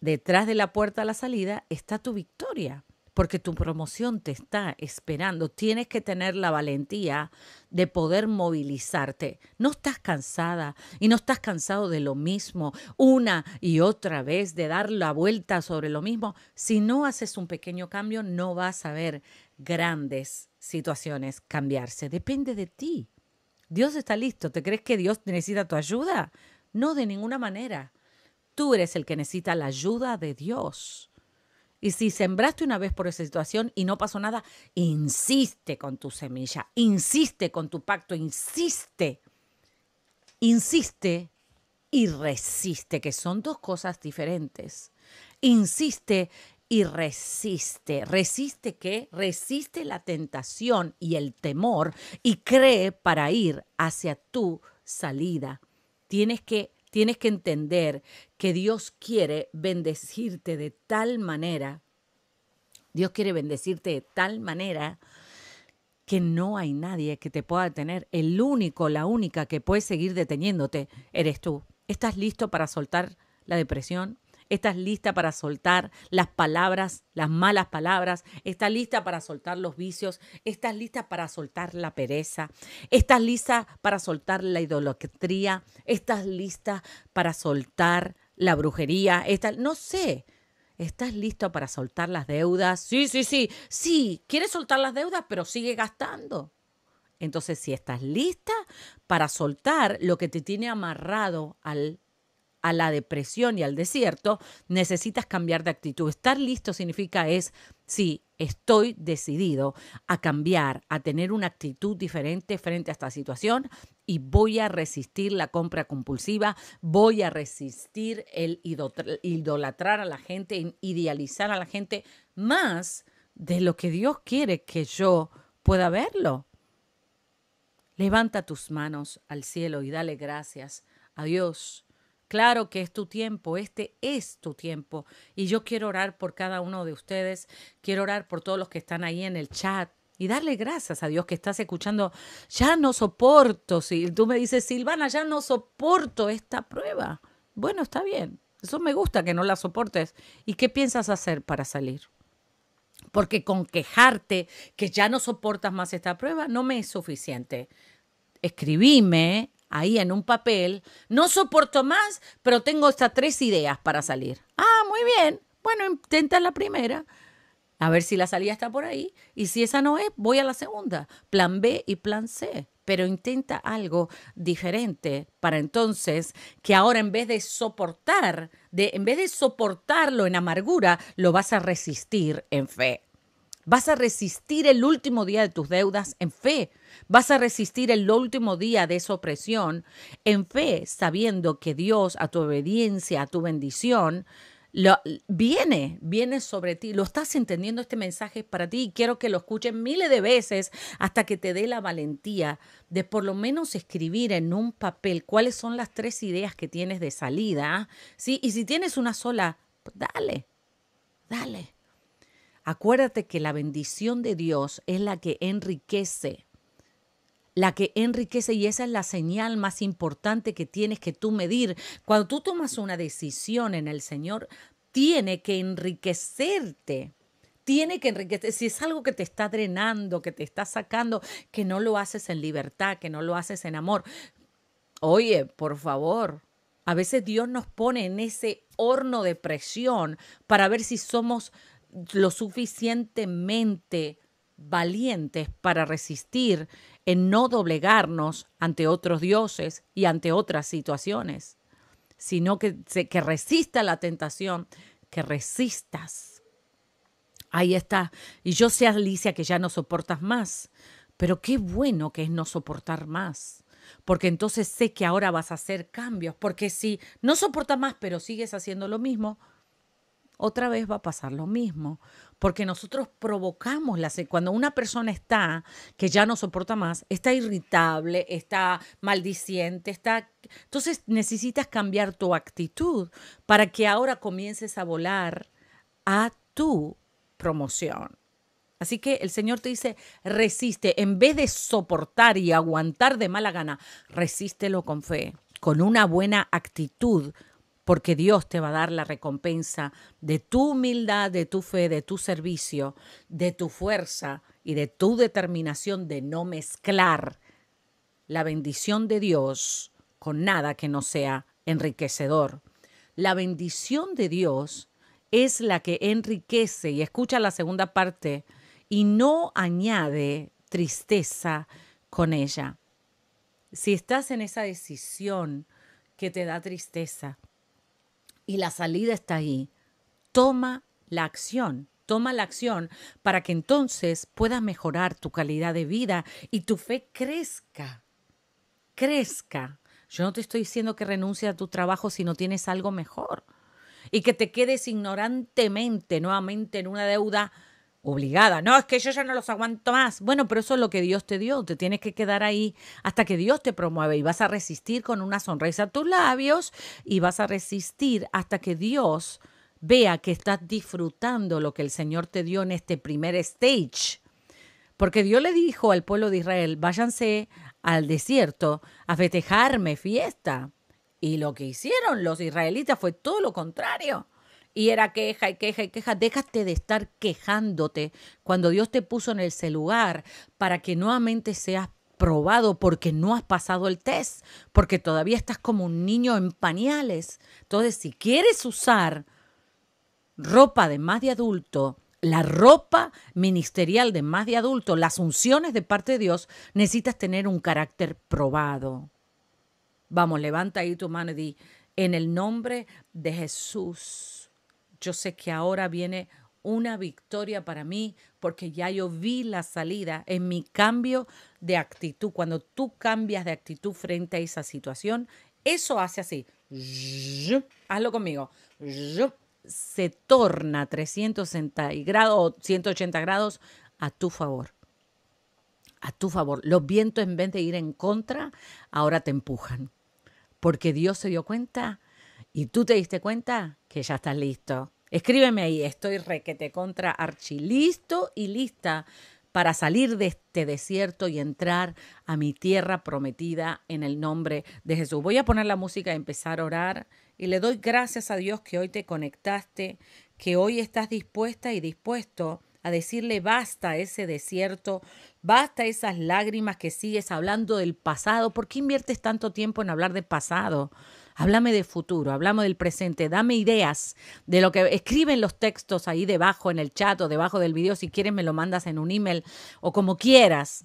[SPEAKER 1] detrás de la puerta a la salida está tu victoria porque tu promoción te está esperando. Tienes que tener la valentía de poder movilizarte. No estás cansada y no estás cansado de lo mismo una y otra vez, de dar la vuelta sobre lo mismo. Si no haces un pequeño cambio, no vas a ver grandes situaciones cambiarse. Depende de ti. Dios está listo. ¿Te crees que Dios necesita tu ayuda? No, de ninguna manera. Tú eres el que necesita la ayuda de Dios y si sembraste una vez por esa situación y no pasó nada, insiste con tu semilla, insiste con tu pacto, insiste, insiste y resiste, que son dos cosas diferentes. Insiste y resiste. ¿Resiste qué? Resiste la tentación y el temor y cree para ir hacia tu salida. Tienes que Tienes que entender que Dios quiere bendecirte de tal manera, Dios quiere bendecirte de tal manera que no hay nadie que te pueda detener. El único, la única que puede seguir deteniéndote eres tú. ¿Estás listo para soltar la depresión? estás lista para soltar las palabras, las malas palabras, estás lista para soltar los vicios, estás lista para soltar la pereza, estás lista para soltar la idolatría, estás lista para soltar la brujería, no sé. ¿Estás lista para soltar las deudas? Sí, sí, sí. Sí, quieres soltar las deudas, pero sigue gastando. Entonces, si estás lista para soltar lo que te tiene amarrado al a la depresión y al desierto, necesitas cambiar de actitud. Estar listo significa es, sí, estoy decidido a cambiar, a tener una actitud diferente frente a esta situación y voy a resistir la compra compulsiva, voy a resistir el idolatrar a la gente, idealizar a la gente más de lo que Dios quiere que yo pueda verlo. Levanta tus manos al cielo y dale gracias a Dios Claro que es tu tiempo, este es tu tiempo. Y yo quiero orar por cada uno de ustedes, quiero orar por todos los que están ahí en el chat. Y darle gracias a Dios que estás escuchando. Ya no soporto, si tú me dices, Silvana, ya no soporto esta prueba. Bueno, está bien. Eso me gusta que no la soportes. ¿Y qué piensas hacer para salir? Porque con quejarte que ya no soportas más esta prueba no me es suficiente. Escribime ahí en un papel, no soporto más, pero tengo hasta tres ideas para salir. Ah, muy bien. Bueno, intenta la primera. A ver si la salida está por ahí. Y si esa no es, voy a la segunda. Plan B y plan C. Pero intenta algo diferente para entonces que ahora en vez de soportar, de, en vez de soportarlo en amargura, lo vas a resistir en fe. Vas a resistir el último día de tus deudas en fe. Vas a resistir el último día de esa opresión en fe, sabiendo que Dios a tu obediencia, a tu bendición, lo, viene, viene sobre ti. Lo estás entendiendo, este mensaje para ti y quiero que lo escuches miles de veces hasta que te dé la valentía de por lo menos escribir en un papel cuáles son las tres ideas que tienes de salida. ¿sí? Y si tienes una sola, pues dale, dale. Acuérdate que la bendición de Dios es la que enriquece, la que enriquece y esa es la señal más importante que tienes que tú medir. Cuando tú tomas una decisión en el Señor, tiene que enriquecerte tiene que enriquecerte. Si es algo que te está drenando, que te está sacando, que no lo haces en libertad, que no lo haces en amor. Oye, por favor, a veces Dios nos pone en ese horno de presión para ver si somos lo suficientemente valientes para resistir en no doblegarnos ante otros dioses y ante otras situaciones, sino que, que resista la tentación, que resistas. Ahí está. Y yo sé, Alicia, que ya no soportas más, pero qué bueno que es no soportar más porque entonces sé que ahora vas a hacer cambios, porque si no soportas más pero sigues haciendo lo mismo, otra vez va a pasar lo mismo, porque nosotros provocamos la cuando una persona está que ya no soporta más, está irritable, está maldiciente, está entonces necesitas cambiar tu actitud para que ahora comiences a volar a tu promoción. Así que el Señor te dice, resiste, en vez de soportar y aguantar de mala gana, resístelo con fe, con una buena actitud porque Dios te va a dar la recompensa de tu humildad, de tu fe, de tu servicio, de tu fuerza y de tu determinación de no mezclar la bendición de Dios con nada que no sea enriquecedor. La bendición de Dios es la que enriquece, y escucha la segunda parte, y no añade tristeza con ella. Si estás en esa decisión que te da tristeza, y la salida está ahí, toma la acción. Toma la acción para que entonces puedas mejorar tu calidad de vida y tu fe crezca. Crezca. Yo no te estoy diciendo que renuncies a tu trabajo si no tienes algo mejor y que te quedes ignorantemente nuevamente en una deuda obligada. No, es que yo ya no los aguanto más. Bueno, pero eso es lo que Dios te dio. Te tienes que quedar ahí hasta que Dios te promueve y vas a resistir con una sonrisa a tus labios y vas a resistir hasta que Dios vea que estás disfrutando lo que el Señor te dio en este primer stage. Porque Dios le dijo al pueblo de Israel, váyanse al desierto a festejarme fiesta. Y lo que hicieron los israelitas fue todo lo contrario y era queja y queja y queja. Déjate de estar quejándote cuando Dios te puso en ese lugar para que nuevamente seas probado porque no has pasado el test, porque todavía estás como un niño en pañales. Entonces, si quieres usar ropa de más de adulto, la ropa ministerial de más de adulto, las unciones de parte de Dios, necesitas tener un carácter probado. Vamos, levanta ahí tu mano y di, en el nombre de Jesús yo sé que ahora viene una victoria para mí porque ya yo vi la salida en mi cambio de actitud. Cuando tú cambias de actitud frente a esa situación, eso hace así. Hazlo conmigo. Se torna 360 grados, 180 grados a tu favor. A tu favor. Los vientos en vez de ir en contra, ahora te empujan. Porque Dios se dio cuenta y tú te diste cuenta que ya estás listo. Escríbeme ahí, estoy requete contra archi, listo y lista para salir de este desierto y entrar a mi tierra prometida en el nombre de Jesús. Voy a poner la música y empezar a orar y le doy gracias a Dios que hoy te conectaste, que hoy estás dispuesta y dispuesto a decirle basta ese desierto, basta esas lágrimas que sigues hablando del pasado. ¿Por qué inviertes tanto tiempo en hablar del pasado? Háblame de futuro, hablamos del presente, dame ideas de lo que escriben los textos ahí debajo en el chat o debajo del video. Si quieres, me lo mandas en un email o como quieras.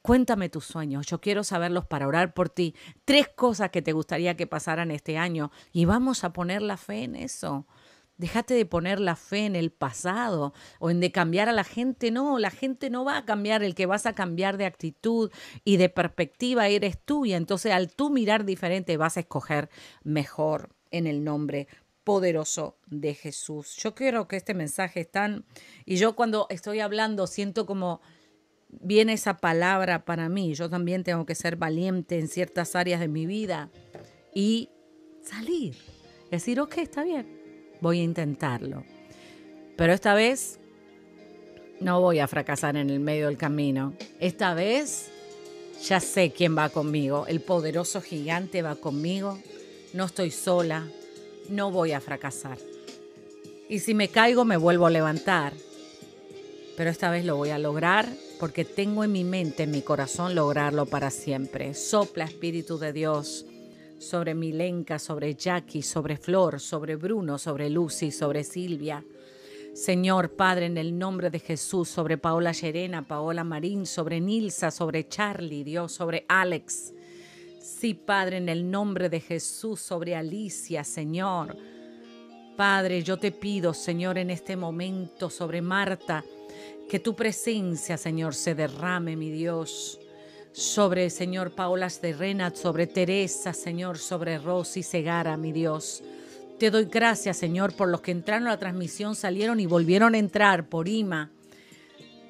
[SPEAKER 1] Cuéntame tus sueños, yo quiero saberlos para orar por ti. Tres cosas que te gustaría que pasaran este año y vamos a poner la fe en eso. Dejate de poner la fe en el pasado o en de cambiar a la gente. No, la gente no va a cambiar. El que vas a cambiar de actitud y de perspectiva eres tú. Y entonces al tú mirar diferente vas a escoger mejor en el nombre poderoso de Jesús. Yo quiero que este mensaje es Y yo cuando estoy hablando siento como viene esa palabra para mí. Yo también tengo que ser valiente en ciertas áreas de mi vida y salir. Decir, ok, está bien voy a intentarlo. Pero esta vez no voy a fracasar en el medio del camino. Esta vez ya sé quién va conmigo. El poderoso gigante va conmigo. No estoy sola. No voy a fracasar. Y si me caigo me vuelvo a levantar. Pero esta vez lo voy a lograr porque tengo en mi mente, en mi corazón, lograrlo para siempre. Sopla, Espíritu de Dios sobre Milenka, sobre Jackie, sobre Flor, sobre Bruno, sobre Lucy, sobre Silvia. Señor Padre, en el nombre de Jesús, sobre Paola serena Paola Marín, sobre Nilsa, sobre Charlie, Dios, sobre Alex. Sí, Padre, en el nombre de Jesús, sobre Alicia, Señor. Padre, yo te pido, Señor, en este momento sobre Marta, que tu presencia, Señor, se derrame, mi Dios sobre, Señor, de Renat, sobre Teresa, Señor, sobre Rosy Segara, mi Dios. Te doy gracias, Señor, por los que entraron a la transmisión, salieron y volvieron a entrar, por Ima,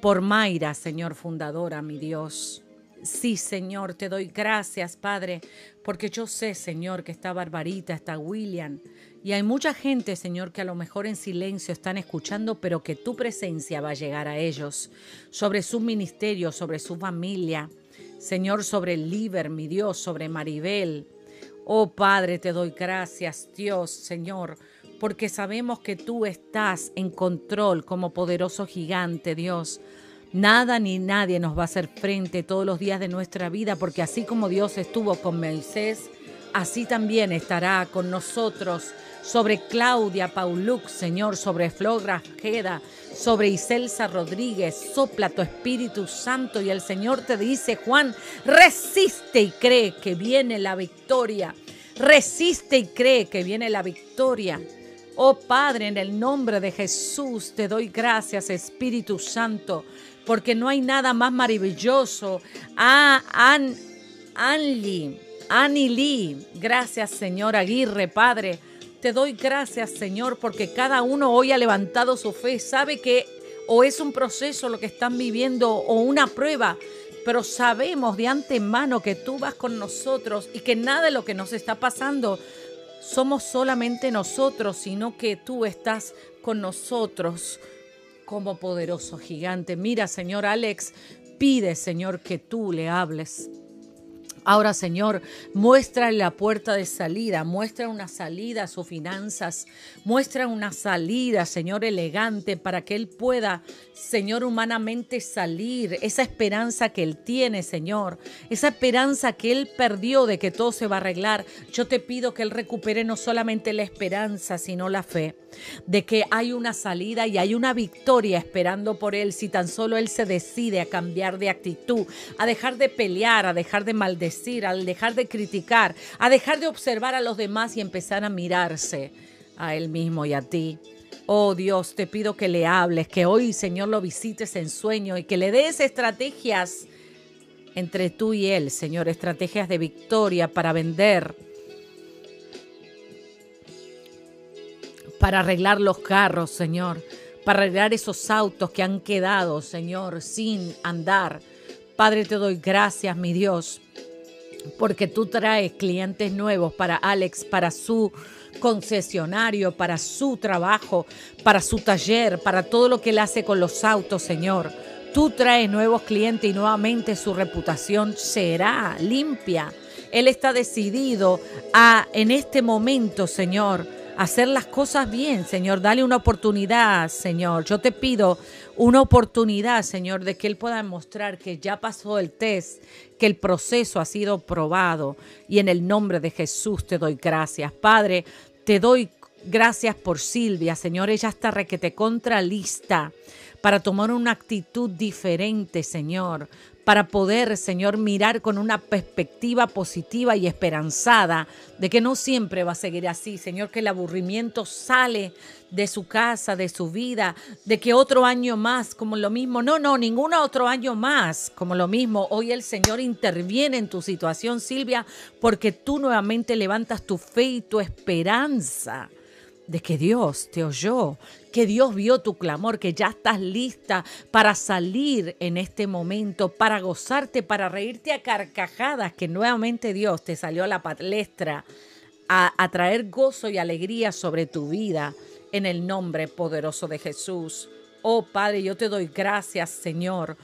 [SPEAKER 1] por Mayra, Señor, fundadora, mi Dios. Sí, Señor, te doy gracias, Padre, porque yo sé, Señor, que está Barbarita, está William, y hay mucha gente, Señor, que a lo mejor en silencio están escuchando, pero que tu presencia va a llegar a ellos, sobre su ministerio, sobre su familia, Señor, sobre Liber, mi Dios, sobre Maribel. Oh Padre, te doy gracias, Dios, Señor, porque sabemos que tú estás en control como poderoso gigante, Dios. Nada ni nadie nos va a hacer frente todos los días de nuestra vida, porque así como Dios estuvo con Moisés, así también estará con nosotros sobre Claudia Paulux, Señor, sobre Flora, Jeda, sobre Iselsa Rodríguez. Sopla tu Espíritu Santo y el Señor te dice, Juan, resiste y cree que viene la victoria. Resiste y cree que viene la victoria. Oh Padre, en el nombre de Jesús te doy gracias, Espíritu Santo, porque no hay nada más maravilloso. Ah, An, Anli, Anili, gracias Señor Aguirre, Padre te doy gracias, Señor, porque cada uno hoy ha levantado su fe, sabe que o es un proceso lo que están viviendo o una prueba, pero sabemos de antemano que tú vas con nosotros y que nada de lo que nos está pasando somos solamente nosotros, sino que tú estás con nosotros como poderoso gigante. Mira, Señor Alex, pide, Señor, que tú le hables. Ahora, Señor, muestra la puerta de salida, muestra una salida a sus finanzas, muestra una salida, Señor, elegante para que Él pueda, Señor, humanamente salir. Esa esperanza que Él tiene, Señor, esa esperanza que Él perdió de que todo se va a arreglar. Yo te pido que Él recupere no solamente la esperanza, sino la fe de que hay una salida y hay una victoria esperando por Él si tan solo Él se decide a cambiar de actitud, a dejar de pelear, a dejar de maldecir al dejar de criticar, a dejar de observar a los demás y empezar a mirarse a él mismo y a ti. Oh Dios, te pido que le hables, que hoy Señor lo visites en sueño y que le des estrategias entre tú y él, Señor, estrategias de victoria para vender, para arreglar los carros, Señor, para arreglar esos autos que han quedado, Señor, sin andar. Padre, te doy gracias, mi Dios, porque tú traes clientes nuevos para Alex, para su concesionario, para su trabajo, para su taller, para todo lo que él hace con los autos, Señor. Tú traes nuevos clientes y nuevamente su reputación será limpia. Él está decidido a, en este momento, Señor, hacer las cosas bien, Señor. Dale una oportunidad, Señor. Yo te pido una oportunidad, Señor, de que Él pueda mostrar que ya pasó el test, que el proceso ha sido probado y en el nombre de Jesús te doy gracias. Padre, te doy gracias por Silvia, Señor, ella está requete contra lista para tomar una actitud diferente, Señor, para poder, Señor, mirar con una perspectiva positiva y esperanzada de que no siempre va a seguir así, Señor, que el aburrimiento sale de su casa, de su vida, de que otro año más como lo mismo, no, no, ningún otro año más como lo mismo. Hoy el Señor interviene en tu situación, Silvia, porque tú nuevamente levantas tu fe y tu esperanza de que Dios te oyó, que Dios vio tu clamor, que ya estás lista para salir en este momento, para gozarte, para reírte a carcajadas, que nuevamente Dios te salió a la palestra a, traer gozo y alegría sobre tu vida en el nombre poderoso de Jesús. Oh Padre, yo te doy gracias, Señor,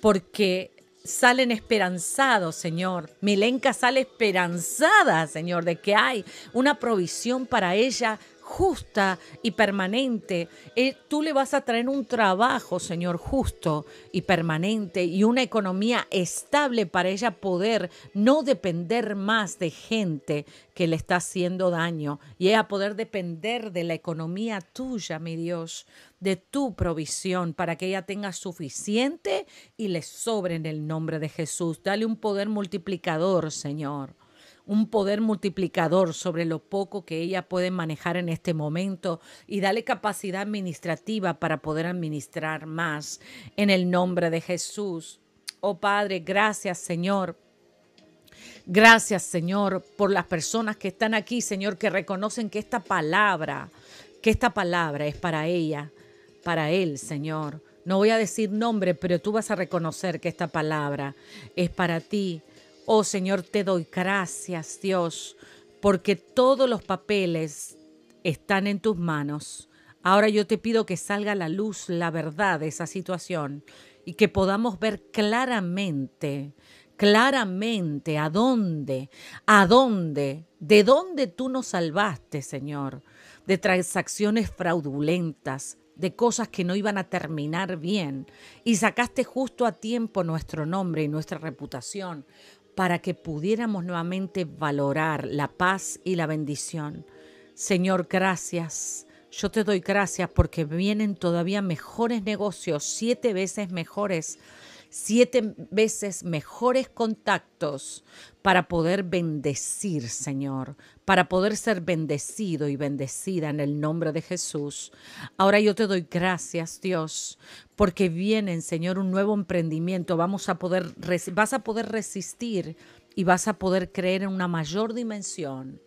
[SPEAKER 1] porque salen esperanzados, Señor. Milenca sale esperanzada, Señor, de que hay una provisión para ella justa y permanente. Eh, tú le vas a traer un trabajo, Señor, justo y permanente y una economía estable para ella poder no depender más de gente que le está haciendo daño y ella poder depender de la economía tuya, mi Dios, de tu provisión para que ella tenga suficiente y le sobre en el nombre de Jesús. Dale un poder multiplicador, Señor un poder multiplicador sobre lo poco que ella puede manejar en este momento y dale capacidad administrativa para poder administrar más en el nombre de Jesús. Oh Padre, gracias Señor. Gracias Señor por las personas que están aquí, Señor, que reconocen que esta palabra, que esta palabra es para ella, para él, Señor. No voy a decir nombre, pero tú vas a reconocer que esta palabra es para ti Oh Señor, te doy gracias, Dios, porque todos los papeles están en tus manos. Ahora yo te pido que salga a la luz la verdad de esa situación y que podamos ver claramente, claramente a dónde, a dónde, de dónde tú nos salvaste, Señor, de transacciones fraudulentas, de cosas que no iban a terminar bien y sacaste justo a tiempo nuestro nombre y nuestra reputación para que pudiéramos nuevamente valorar la paz y la bendición. Señor, gracias. Yo te doy gracias porque vienen todavía mejores negocios, siete veces mejores siete veces mejores contactos para poder bendecir, Señor, para poder ser bendecido y bendecida en el nombre de Jesús. Ahora yo te doy gracias, Dios, porque viene, Señor, un nuevo emprendimiento. Vamos a poder, vas a poder resistir y vas a poder creer en una mayor dimensión.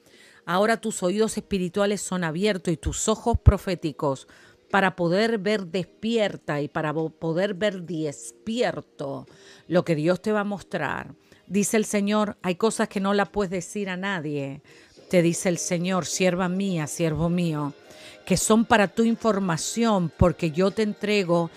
[SPEAKER 1] Ahora tus oídos espirituales son abiertos y tus ojos proféticos para poder ver despierta y para poder ver despierto lo que Dios te va a mostrar. Dice el Señor, hay cosas que no la puedes decir a nadie. Te dice el Señor, sierva mía, siervo mío, que son para tu información porque yo te entrego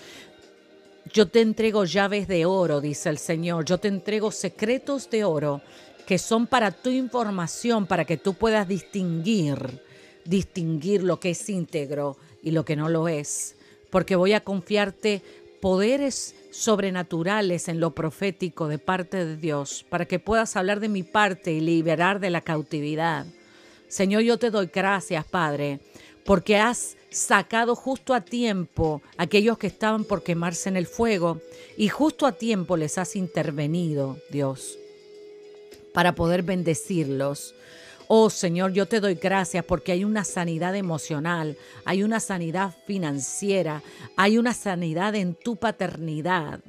[SPEAKER 1] yo te entrego llaves de oro, dice el Señor. Yo te entrego secretos de oro que son para tu información, para que tú puedas distinguir, distinguir lo que es íntegro y lo que no lo es, porque voy a confiarte poderes sobrenaturales en lo profético de parte de Dios, para que puedas hablar de mi parte y liberar de la cautividad. Señor, yo te doy gracias, Padre, porque has sacado justo a tiempo aquellos que estaban por quemarse en el fuego y justo a tiempo les has intervenido, Dios, para poder bendecirlos Oh Señor, yo te doy gracias porque hay una sanidad emocional, hay una sanidad financiera, hay una sanidad en tu paternidad,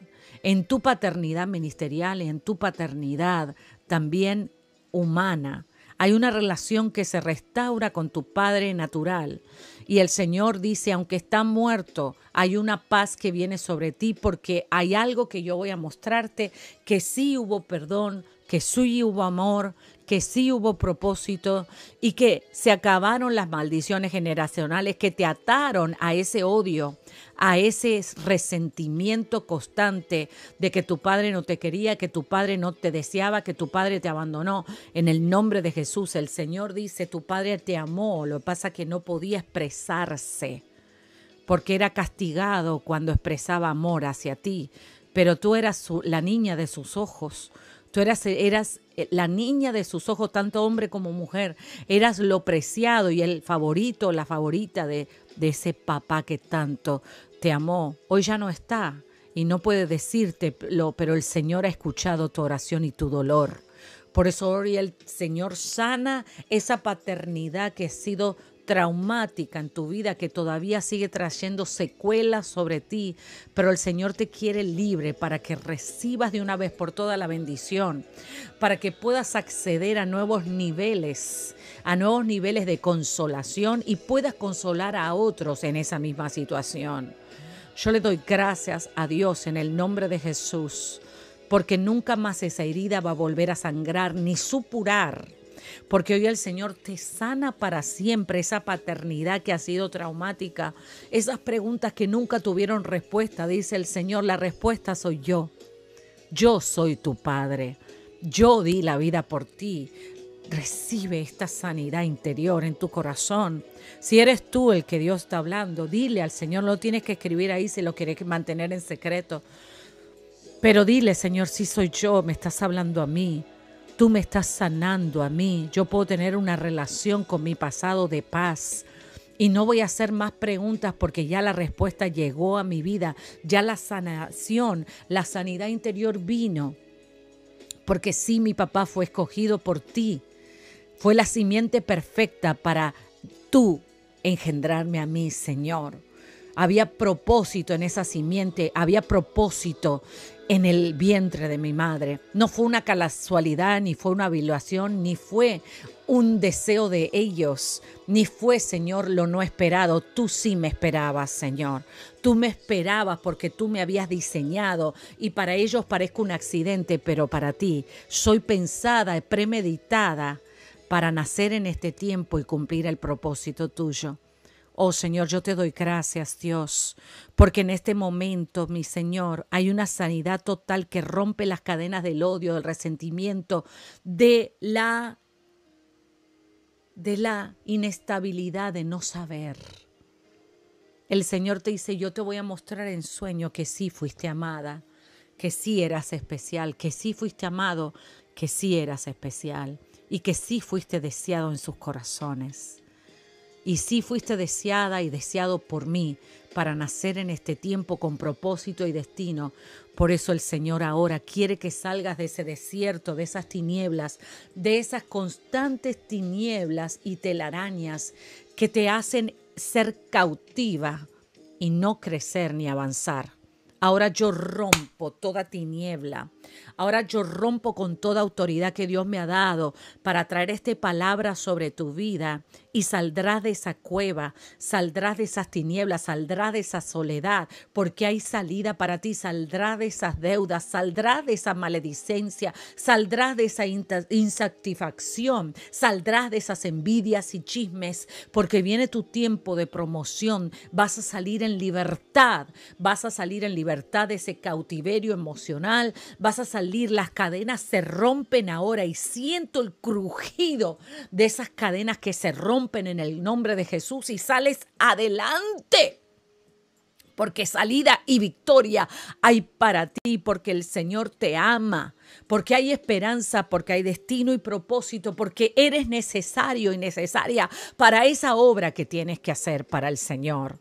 [SPEAKER 1] en tu paternidad ministerial y en tu paternidad también humana. Hay una relación que se restaura con tu Padre natural. Y el Señor dice, aunque está muerto, hay una paz que viene sobre ti porque hay algo que yo voy a mostrarte, que sí hubo perdón, que sí hubo amor, que sí hubo propósito y que se acabaron las maldiciones generacionales que te ataron a ese odio, a ese resentimiento constante de que tu padre no te quería, que tu padre no te deseaba, que tu padre te abandonó. En el nombre de Jesús, el Señor dice, tu padre te amó, lo que pasa es que no podía expresarse porque era castigado cuando expresaba amor hacia ti, pero tú eras la niña de sus ojos Tú eras, eh, la niña de sus ojos, tanto hombre como mujer. Eras lo preciado y el favorito, la favorita de, de ese papá que tanto te amó. Hoy ya no está y no puede decirte, lo. pero el Señor ha escuchado tu oración y tu dolor. Por eso hoy el Señor sana esa paternidad que ha sido traumática en tu vida que todavía sigue trayendo secuelas sobre ti, pero el Señor te quiere libre para que recibas de una vez por toda la bendición, para que puedas acceder a nuevos niveles, a nuevos niveles de consolación y puedas consolar a otros en esa misma situación. Yo le doy gracias a Dios en el nombre de Jesús, porque nunca más esa herida va a volver a sangrar ni supurar porque hoy el Señor te sana para siempre esa paternidad que ha sido traumática, esas preguntas que nunca tuvieron respuesta, dice el Señor, la respuesta soy yo. Yo soy tu Padre. Yo di la vida por ti. Recibe esta sanidad interior en tu corazón. Si eres tú el que Dios está hablando, dile al Señor, no tienes que escribir ahí si lo quieres mantener en secreto. Pero dile, Señor, si soy yo, me estás hablando a mí. Tú me estás sanando a mí. Yo puedo tener una relación con mi pasado de paz. Y no voy a hacer más preguntas porque ya la respuesta llegó a mi vida. Ya la sanación, la sanidad interior vino. Porque sí, mi papá fue escogido por ti. Fue la simiente perfecta para tú engendrarme a mí, Señor. Había propósito en esa simiente, había propósito en el vientre de mi madre. No fue una casualidad, ni fue una violación, ni fue un deseo de ellos, ni fue, Señor, lo no esperado. Tú sí me esperabas, Señor. Tú me esperabas porque tú me habías diseñado y para ellos parezco un accidente, pero para ti soy pensada y premeditada para nacer en este tiempo y cumplir el propósito tuyo. Oh Señor, yo te doy gracias, Dios, porque en este momento, mi Señor, hay una sanidad total que rompe las cadenas del odio, del resentimiento, de la de la inestabilidad de no saber. El Señor te dice, yo te voy a mostrar en sueño que sí fuiste amada, que sí eras especial, que sí fuiste amado, que sí eras especial y que sí fuiste deseado en sus corazones. Y sí fuiste deseada y deseado por mí para nacer en este tiempo con propósito y destino. Por eso el Señor ahora quiere que salgas de ese desierto, de esas tinieblas, de esas constantes tinieblas y telarañas que te hacen ser cautiva y no crecer ni avanzar. Ahora yo rompo toda tiniebla Ahora yo rompo con toda autoridad que Dios me ha dado para traer esta palabra sobre tu vida y saldrás de esa cueva, saldrás de esas tinieblas, saldrás de esa soledad, porque hay salida para ti, saldrás de esas deudas, saldrás de esa maledicencia, saldrás de esa insatisfacción, saldrás de esas envidias y chismes, porque viene tu tiempo de promoción, vas a salir en libertad, vas a salir en libertad de ese cautiverio emocional, vas a salir, las cadenas se rompen ahora y siento el crujido de esas cadenas que se rompen en el nombre de Jesús y sales adelante. Porque salida y victoria hay para ti, porque el Señor te ama, porque hay esperanza, porque hay destino y propósito, porque eres necesario y necesaria para esa obra que tienes que hacer para el Señor.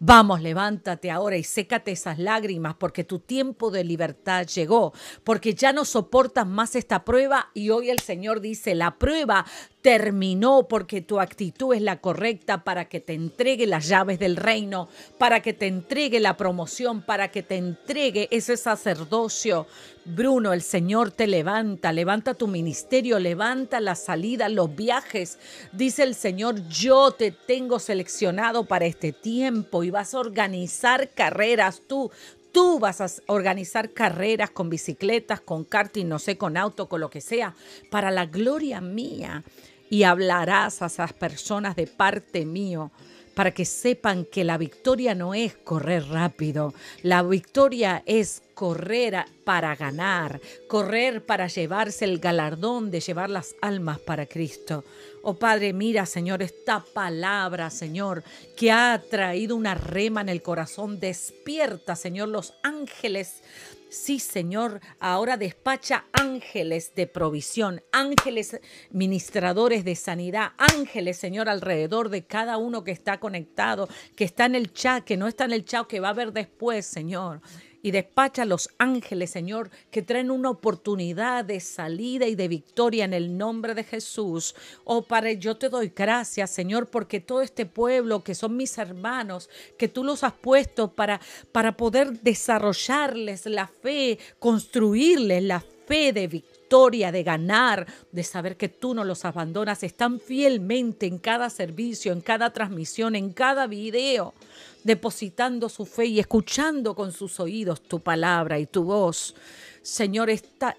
[SPEAKER 1] Vamos, levántate ahora y sécate esas lágrimas porque tu tiempo de libertad llegó, porque ya no soportas más esta prueba y hoy el Señor dice, la prueba terminó porque tu actitud es la correcta para que te entregue las llaves del reino, para que te entregue la promoción, para que te entregue ese sacerdocio. Bruno, el Señor te levanta, levanta tu ministerio, levanta la salida, los viajes. Dice el Señor, yo te tengo seleccionado para este tiempo y vas a organizar carreras tú. Tú vas a organizar carreras con bicicletas, con karting, no sé, con auto, con lo que sea, para la gloria mía y hablarás a esas personas de parte mío para que sepan que la victoria no es correr rápido, la victoria es correr para ganar, correr para llevarse el galardón de llevar las almas para Cristo. Oh Padre, mira, Señor, esta palabra, Señor, que ha traído una rema en el corazón. Despierta, Señor, los ángeles Sí, Señor, ahora despacha ángeles de provisión, ángeles ministradores de sanidad, ángeles, Señor, alrededor de cada uno que está conectado, que está en el chat, que no está en el chat, que va a ver después, Señor. Y despacha a los ángeles, Señor, que traen una oportunidad de salida y de victoria en el nombre de Jesús. Oh Padre, yo te doy gracias, Señor, porque todo este pueblo que son mis hermanos, que tú los has puesto para, para poder desarrollarles la fe, construirles la fe de victoria de ganar, de saber que tú no los abandonas. Están fielmente en cada servicio, en cada transmisión, en cada video, depositando su fe y escuchando con sus oídos tu palabra y tu voz. Señor, esta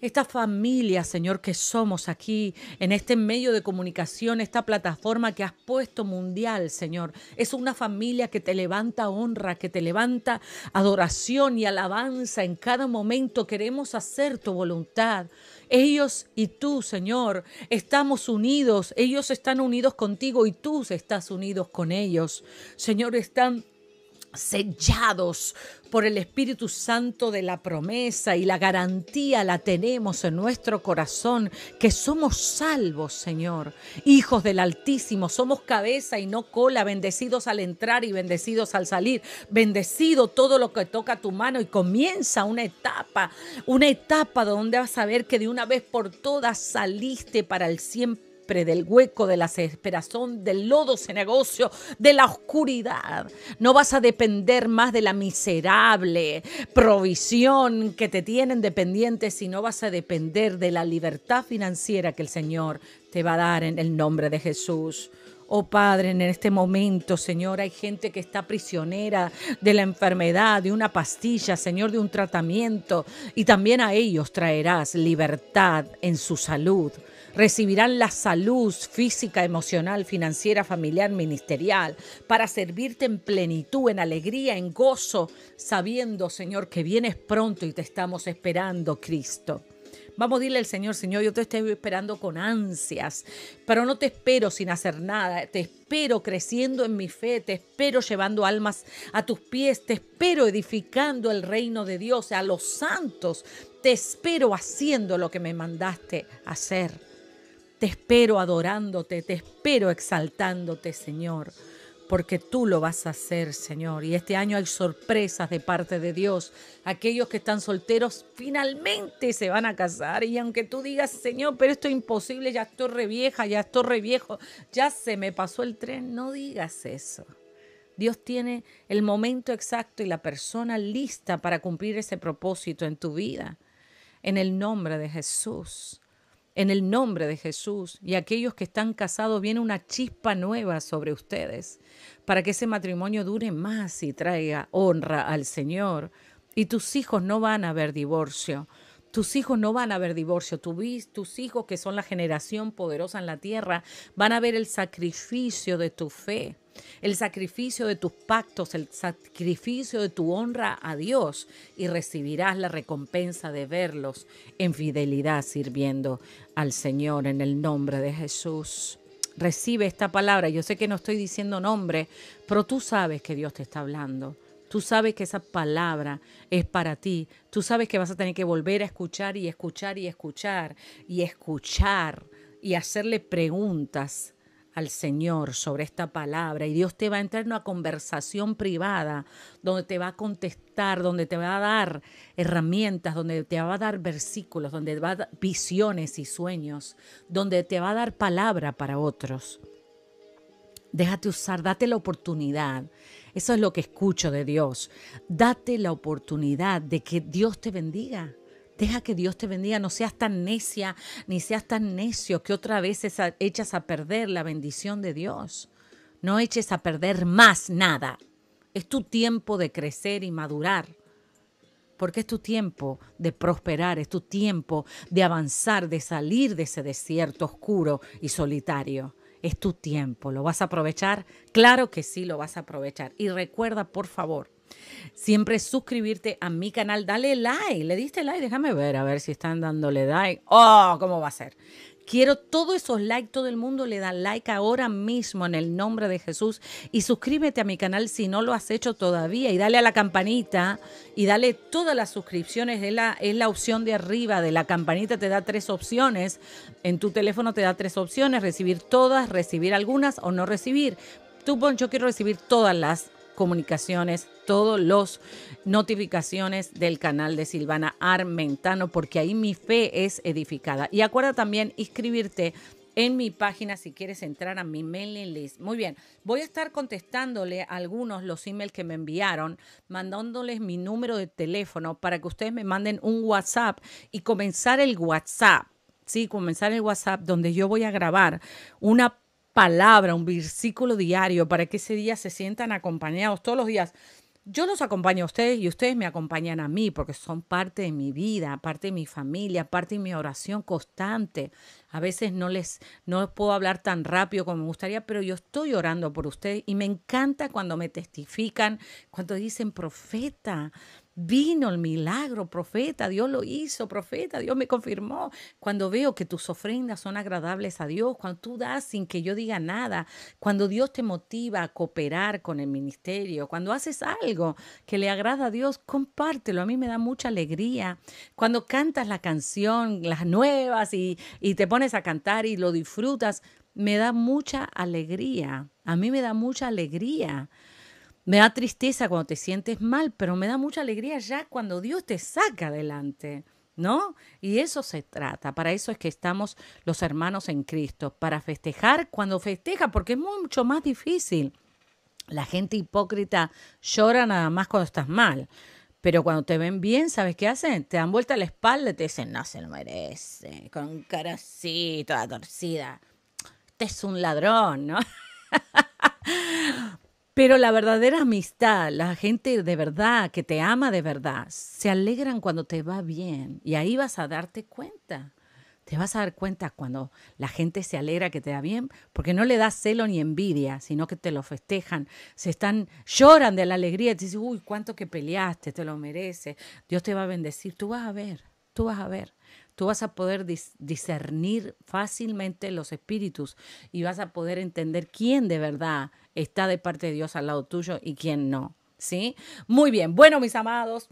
[SPEAKER 1] esta familia, Señor, que somos aquí, en este medio de comunicación, esta plataforma que has puesto mundial, Señor, es una familia que te levanta honra, que te levanta adoración y alabanza. En cada momento queremos hacer tu voluntad. Ellos y tú, Señor, estamos unidos. Ellos están unidos contigo y tú estás unidos con ellos. Señor, están sellados por el Espíritu Santo de la promesa y la garantía la tenemos en nuestro corazón que somos salvos, Señor, hijos del Altísimo, somos cabeza y no cola, bendecidos al entrar y bendecidos al salir, bendecido todo lo que toca tu mano y comienza una etapa, una etapa donde vas a ver que de una vez por todas saliste para el siempre del hueco, de la desesperación, del lodo negocio, de la oscuridad. No vas a depender más de la miserable provisión que te tienen dependiente, sino vas a depender de la libertad financiera que el Señor te va a dar en el nombre de Jesús. Oh Padre, en este momento, Señor, hay gente que está prisionera de la enfermedad, de una pastilla, Señor, de un tratamiento. Y también a ellos traerás libertad en su salud. Recibirán la salud física, emocional, financiera, familiar, ministerial, para servirte en plenitud, en alegría, en gozo, sabiendo, Señor, que vienes pronto y te estamos esperando, Cristo. Vamos a decirle al Señor, Señor, yo te estoy esperando con ansias, pero no te espero sin hacer nada, te espero creciendo en mi fe, te espero llevando almas a tus pies, te espero edificando el reino de Dios, a los santos, te espero haciendo lo que me mandaste hacer. Te espero adorándote, te espero exaltándote, Señor, porque tú lo vas a hacer, Señor. Y este año hay sorpresas de parte de Dios. Aquellos que están solteros finalmente se van a casar. Y aunque tú digas, Señor, pero esto es imposible, ya estoy revieja, ya estoy reviejo, ya se me pasó el tren, no digas eso. Dios tiene el momento exacto y la persona lista para cumplir ese propósito en tu vida. En el nombre de Jesús en el nombre de Jesús. Y aquellos que están casados, viene una chispa nueva sobre ustedes para que ese matrimonio dure más y traiga honra al Señor. Y tus hijos no van a ver divorcio. Tus hijos no van a ver divorcio, tus hijos que son la generación poderosa en la tierra van a ver el sacrificio de tu fe el sacrificio de tus pactos, el sacrificio de tu honra a Dios y recibirás la recompensa de verlos en fidelidad sirviendo al Señor en el nombre de Jesús. Recibe esta palabra. Yo sé que no estoy diciendo nombre, pero tú sabes que Dios te está hablando. Tú sabes que esa palabra es para ti. Tú sabes que vas a tener que volver a escuchar y escuchar y escuchar y escuchar y hacerle preguntas al Señor sobre esta palabra y Dios te va a entrar en una conversación privada donde te va a contestar, donde te va a dar herramientas, donde te va a dar versículos, donde te va a dar visiones y sueños, donde te va a dar palabra para otros. Déjate usar, date la oportunidad. Eso es lo que escucho de Dios. Date la oportunidad de que Dios te bendiga. Deja que Dios te bendiga, no seas tan necia, ni seas tan necio que otra vez echas a perder la bendición de Dios. No eches a perder más nada. Es tu tiempo de crecer y madurar. Porque es tu tiempo de prosperar, es tu tiempo de avanzar, de salir de ese desierto oscuro y solitario. Es tu tiempo. ¿Lo vas a aprovechar? Claro que sí, lo vas a aprovechar. Y recuerda, por favor, Siempre suscribirte a mi canal, dale like, le diste like, déjame ver a ver si están dándole like. Oh, ¿cómo va a ser? Quiero todos esos likes, todo el mundo le da like ahora mismo en el nombre de Jesús y suscríbete a mi canal si no lo has hecho todavía y dale a la campanita y dale todas las suscripciones, es la, es la opción de arriba de la campanita, te da tres opciones, en tu teléfono te da tres opciones, recibir todas, recibir algunas o no recibir. Tú pon, yo quiero recibir todas las comunicaciones, todos los notificaciones del canal de Silvana Armentano, porque ahí mi fe es edificada. Y acuerda también inscribirte en mi página si quieres entrar a mi mailing list. Muy bien, voy a estar contestándole algunos los emails que me enviaron, mandándoles mi número de teléfono para que ustedes me manden un WhatsApp y comenzar el WhatsApp. Sí, comenzar el WhatsApp donde yo voy a grabar una palabra, un versículo diario para que ese día se sientan acompañados todos los días. Yo los acompaño a ustedes y ustedes me acompañan a mí porque son parte de mi vida, parte de mi familia, parte de mi oración constante. A veces no les no puedo hablar tan rápido como me gustaría, pero yo estoy orando por ustedes y me encanta cuando me testifican, cuando dicen profeta, Vino el milagro, profeta, Dios lo hizo, profeta, Dios me confirmó. Cuando veo que tus ofrendas son agradables a Dios, cuando tú das sin que yo diga nada, cuando Dios te motiva a cooperar con el ministerio, cuando haces algo que le agrada a Dios, compártelo. A mí me da mucha alegría. Cuando cantas la canción, las nuevas, y, te pones a cantar y lo disfrutas, me da mucha alegría. A mí me da mucha alegría me da tristeza cuando te sientes mal, pero me da mucha alegría ya cuando Dios te saca adelante. ¿No? Y eso se trata, para eso es que estamos los hermanos en Cristo, para festejar cuando festeja, porque es mucho más difícil. La gente hipócrita llora nada más cuando estás mal. Pero cuando te ven bien, ¿sabes qué hacen? Te dan vuelta la espalda y te dicen, no se lo merece, con cara así, toda torcida. Este es un ladrón, ¿no? [LAUGHS] Pero la verdadera amistad, la gente de verdad, que te ama de verdad, se alegran cuando te va bien. Y ahí vas a darte cuenta. Te vas a dar cuenta cuando la gente se alegra que te va bien, porque no le da celo ni envidia, sino que te lo festejan. Se están, lloran de la alegría. Te dicen, uy, cuánto que peleaste, te lo mereces. Dios te va a bendecir. Tú vas a ver, tú vas a ver. Tú vas a poder discernir fácilmente los espíritus y vas a poder entender quién de verdad está de parte de Dios al lado tuyo y quién no. ¿Sí? Muy bien. Bueno, mis amados,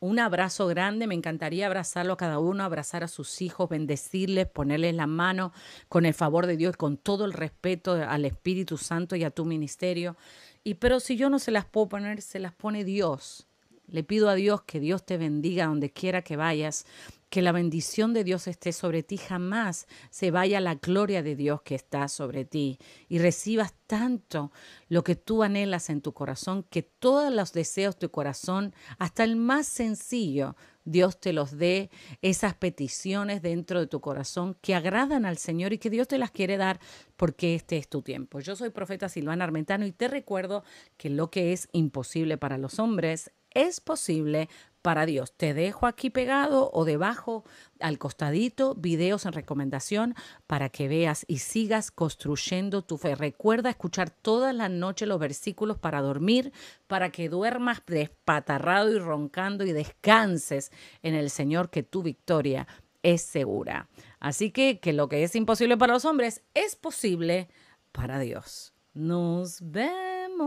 [SPEAKER 1] un abrazo grande. Me encantaría abrazarlo a cada uno, abrazar a sus hijos, bendecirles, ponerles la mano con el favor de Dios, con todo el respeto al Espíritu Santo y a tu ministerio. Y pero si yo no se las puedo poner, se las pone Dios. Le pido a Dios que Dios te bendiga donde quiera que vayas, que la bendición de Dios esté sobre ti, jamás se vaya la gloria de Dios que está sobre ti y recibas tanto lo que tú anhelas en tu corazón, que todos los deseos de tu corazón, hasta el más sencillo, Dios te los dé, esas peticiones dentro de tu corazón que agradan al Señor y que Dios te las quiere dar porque este es tu tiempo. Yo soy profeta Silvana Armentano y te recuerdo que lo que es imposible para los hombres es posible para Dios. Te dejo aquí pegado o debajo, al costadito, videos en recomendación para que veas y sigas construyendo tu fe. Recuerda escuchar todas las noches los versículos para dormir, para que duermas despatarrado y roncando y descanses en el Señor que tu victoria es segura. Así que, que lo que es imposible para los hombres es posible para Dios.
[SPEAKER 2] Nos vemos.